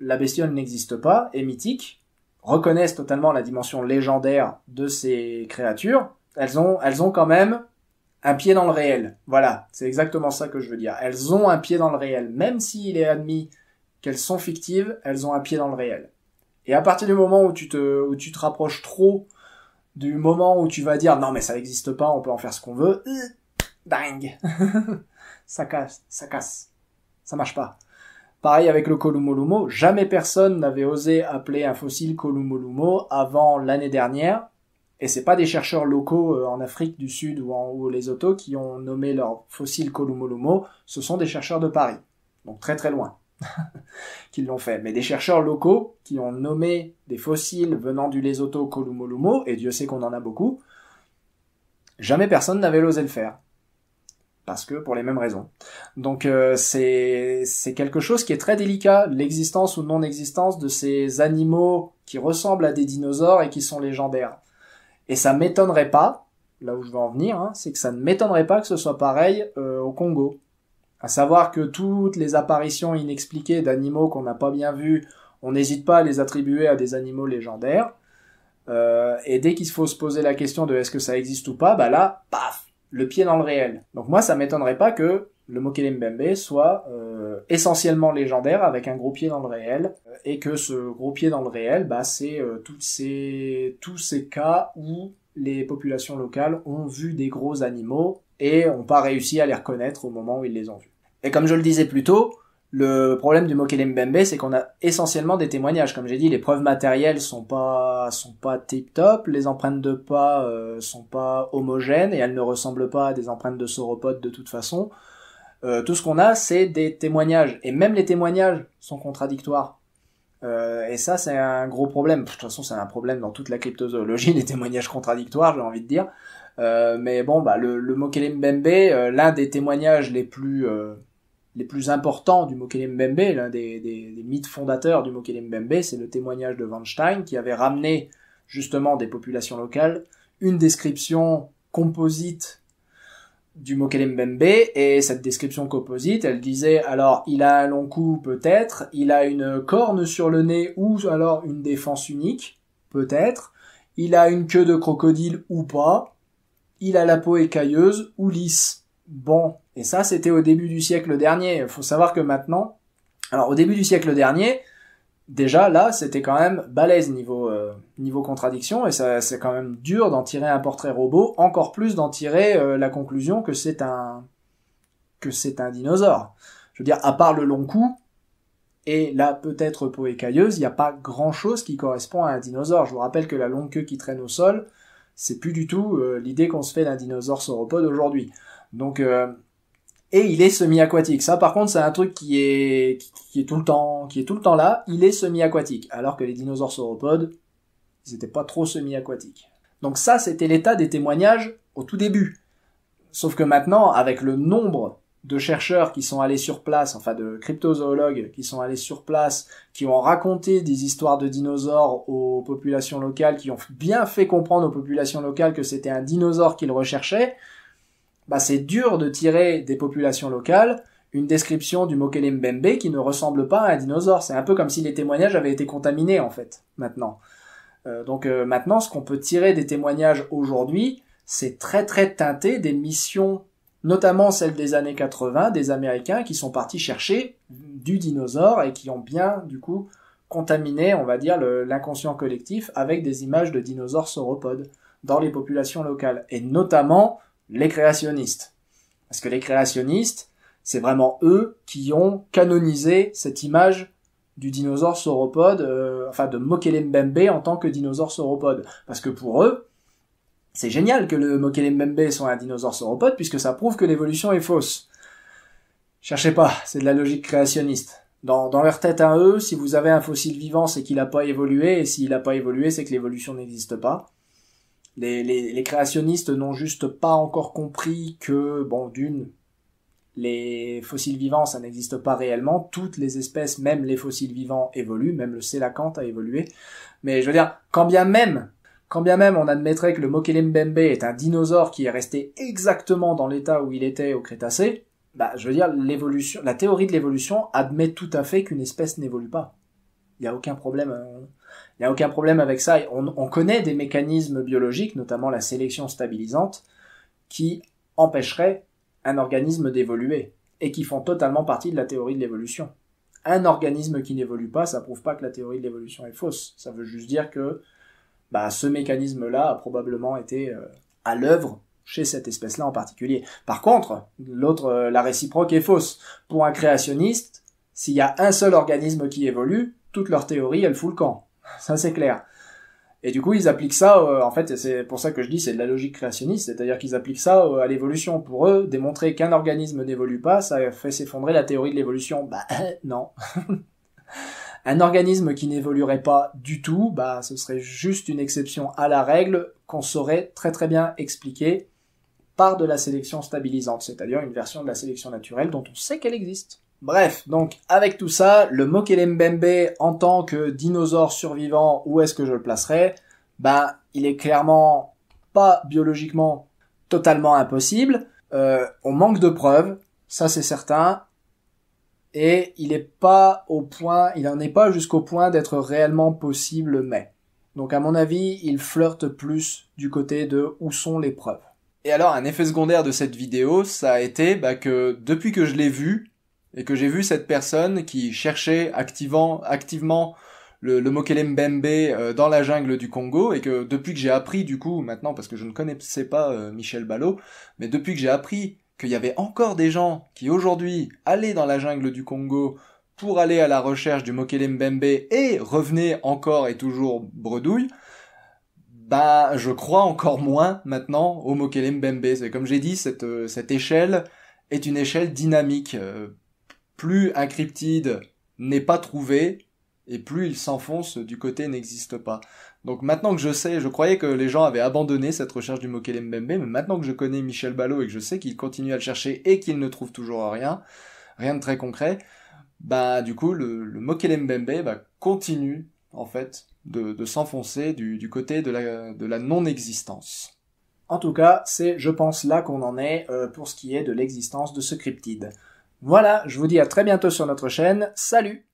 la bestiole n'existe pas, est mythique, reconnaissent totalement la dimension légendaire de ces créatures, elles ont, elles ont quand même un pied dans le réel. Voilà, c'est exactement ça que je veux dire. Elles ont un pied dans le réel, même s'il est admis qu'elles sont fictives, elles ont un pied dans le réel. Et à partir du moment où tu te, où tu te rapproches trop du moment où tu vas dire non mais ça n'existe pas, on peut en faire ce qu'on veut, euh, dingue, ça casse, ça casse, ça marche pas. Pareil avec le Kolumolumo, jamais personne n'avait osé appeler un fossile Kolumolumo avant l'année dernière. Et c'est pas des chercheurs locaux euh, en Afrique du Sud ou en Lesotho qui ont nommé leur fossile Kolumolumo, ce sont des chercheurs de Paris. Donc très très loin. qui l'ont fait, mais des chercheurs locaux qui ont nommé des fossiles venant du Lesotho Kolumolumo, et Dieu sait qu'on en a beaucoup, jamais personne n'avait osé le faire parce que pour les mêmes raisons. Donc euh, c'est quelque chose qui est très délicat, l'existence ou non existence de ces animaux qui ressemblent à des dinosaures et qui sont légendaires. Et ça m'étonnerait pas, là où je veux en venir, hein, c'est que ça ne m'étonnerait pas que ce soit pareil euh, au Congo. À savoir que toutes les apparitions inexpliquées d'animaux qu'on n'a pas bien vus, on n'hésite pas à les attribuer à des animaux légendaires. Euh, et dès qu'il faut se poser la question de est-ce que ça existe ou pas, bah là, paf, le pied dans le réel. Donc moi, ça m'étonnerait pas que le Mokele Mbembe soit euh, essentiellement légendaire avec un gros pied dans le réel euh, et que ce gros pied dans le réel, bah, c'est euh, ces, tous ces cas où les populations locales ont vu des gros animaux et ont pas réussi à les reconnaître au moment où ils les ont vus. Et comme je le disais plus tôt, le problème du Mokele Mbembe, c'est qu'on a essentiellement des témoignages. Comme j'ai dit, les preuves matérielles sont pas sont pas tip top, les empreintes de pas ne euh, sont pas homogènes et elles ne ressemblent pas à des empreintes de sauropodes de toute façon. Euh, tout ce qu'on a, c'est des témoignages et même les témoignages sont contradictoires. Euh, et ça, c'est un gros problème. De toute façon, c'est un problème dans toute la cryptozoologie, les témoignages contradictoires, j'ai envie de dire. mais bon, bah le, le Mbembe, l'un des témoignages les plus les plus importants du Mokele Mbembe, l'un des, mythes fondateurs du Mokele Mbembe, c'est le témoignage de Stein qui avait ramené justement des populations locales une description composite du Mokele Mbembe et cette description composite, elle disait alors il a un long cou peut-être, il a une corne sur le nez ou alors une défense unique peut-être, il a une queue de crocodile ou pas, il a la peau écailleuse ou lisse. Bon, et ça, c'était au début du siècle dernier. Il faut savoir que maintenant, alors au début du siècle dernier, déjà là, c'était quand même balèze niveau euh, niveau contradiction et ça c'est quand même dur d'en tirer un portrait robot, encore plus d'en tirer euh, la conclusion que c'est un que c'est un dinosaure. Je veux dire, à part le long cou et là peut-être peau écailleuse, il n'y a pas grand chose qui correspond à un dinosaure. Je vous rappelle que la longue queue qui traîne au sol, c'est plus du tout euh, l'idée qu'on se fait d'un dinosaure sauropode aujourd'hui. Donc et il est semi-aquatique. Ça, par contre, c'est un truc qui est, qui, est tout le temps, tout le temps là. Il est semi-aquatique. Alors que les dinosaures sauropodes, ils n'étaient pas trop semi-aquatiques. Donc ça, c'était l'état des témoignages au tout début. Sauf que maintenant, avec le nombre de chercheurs qui sont allés sur place, enfin de cryptozoologues qui sont allés sur place, qui ont raconté des histoires de dinosaures aux populations locales, qui ont bien fait comprendre aux populations locales que c'était un dinosaure qu'ils recherchaient, bah c'est dur de tirer des populations locales une description du Mokele qui ne ressemble pas à un dinosaure. C'est un peu comme si les témoignages avaient été contaminés en fait, maintenant. Euh, donc euh, maintenant, ce qu'on peut tirer des témoignages aujourd'hui, c'est très très teinté des missions, notamment celles des années 80, des Américains qui sont partis chercher du dinosaure et qui ont bien du coup contaminé, on va dire, l'inconscient collectif avec des images de dinosaures sauropodes dans les populations locales. Et notamment les créationnistes. Parce que les créationnistes, c'est vraiment eux qui ont canonisé cette image du dinosaure sauropode, euh, enfin de Mokelembembe en tant que dinosaure sauropode. Parce que pour eux, c'est génial que le Mokelembembe soit un dinosaure sauropode puisque ça prouve que l'évolution est fausse. Cherchez pas, c'est de la logique créationniste. Dans, dans, leur tête à eux, si vous avez un fossile vivant, c'est qu'il n'a pas évolué, et s'il n'a pas évolué, c'est que l'évolution n'existe pas les, créationnistes n'ont juste pas encore compris que, bon, d'une, les fossiles vivants, ça n'existe pas réellement. Toutes les espèces, même les fossiles vivants, évoluent. Même le sélacanthe a évolué. Mais je veux dire, quand bien même, quand bien même on admettrait que le Mokelembembe est un dinosaure qui est resté exactement dans l'état où il était au Crétacé, bah, je veux dire, l'évolution, la théorie de l'évolution admet tout à fait qu'une espèce n'évolue pas. Il n'y a aucun problème. Euh, il n'y a aucun problème avec ça. On, connaît des mécanismes biologiques, notamment la sélection stabilisante, qui empêcheraient un organisme d'évoluer et qui font totalement partie de la théorie de l'évolution. Un organisme qui n'évolue pas, ça prouve pas que la théorie de l'évolution est fausse. Ça veut juste dire que bah, ce mécanisme-là a probablement été euh, à l'œuvre chez cette espèce-là en particulier. Par contre, l'autre, euh, la réciproque est fausse. Pour un créationniste, s'il y a un seul organisme qui évolue, toute leur théorie, elle fout le camp ça c'est clair. Et du coup, ils appliquent ça, euh, en fait, c'est pour ça que je dis c'est de la logique créationniste, c'est-à-dire qu'ils appliquent ça euh, à l'évolution. Pour eux, démontrer qu'un organisme n'évolue pas, ça fait s'effondrer la théorie de l'évolution. Bah non. un organisme qui n'évoluerait pas du tout, bah ce serait juste une exception à la règle qu'on saurait très très bien expliquer par de la sélection stabilisante, c'est-à-dire une version de la sélection naturelle dont on sait qu'elle existe. Bref, donc avec tout ça, le Mokelembembe en tant que dinosaure survivant, où est-ce que je le placerais Ben, il est clairement pas biologiquement totalement impossible. Euh, on manque de preuves, ça c'est certain. Et il est pas au point, il n'en est pas jusqu'au point d'être réellement possible, mais. Donc à mon avis, il flirte plus du côté de où sont les preuves. Et alors un effet secondaire de cette vidéo, ça a été bah, que depuis que je l'ai vu, et que j'ai vu cette personne qui cherchait activant, activement le, le euh, dans la jungle du Congo et que depuis que j'ai appris du coup maintenant parce que je ne connaissais pas euh, Michel Ballot, mais depuis que j'ai appris qu'il y avait encore des gens qui aujourd'hui allaient dans la jungle du Congo pour aller à la recherche du Mokelembembe et revenaient encore et toujours bredouille, bah je crois encore moins maintenant au Mokele comme j'ai dit, cette, euh, cette échelle est une échelle dynamique plus un cryptide n'est pas trouvé, et plus il s'enfonce du côté n'existe pas. Donc maintenant que je sais, je croyais que les gens avaient abandonné cette recherche du Mokele Mbembe, mais maintenant que je connais Michel Ballot et que je sais qu'il continue à le chercher et qu'il ne trouve toujours rien, rien de très concret, bah du coup le, le Mbembe bah, continue en fait de, s'enfoncer du, côté de la, non-existence. En tout cas, c'est je pense là qu'on en est euh, pour ce qui est de l'existence de ce cryptide. Voilà, je vous dis à très bientôt sur notre chaîne. Salut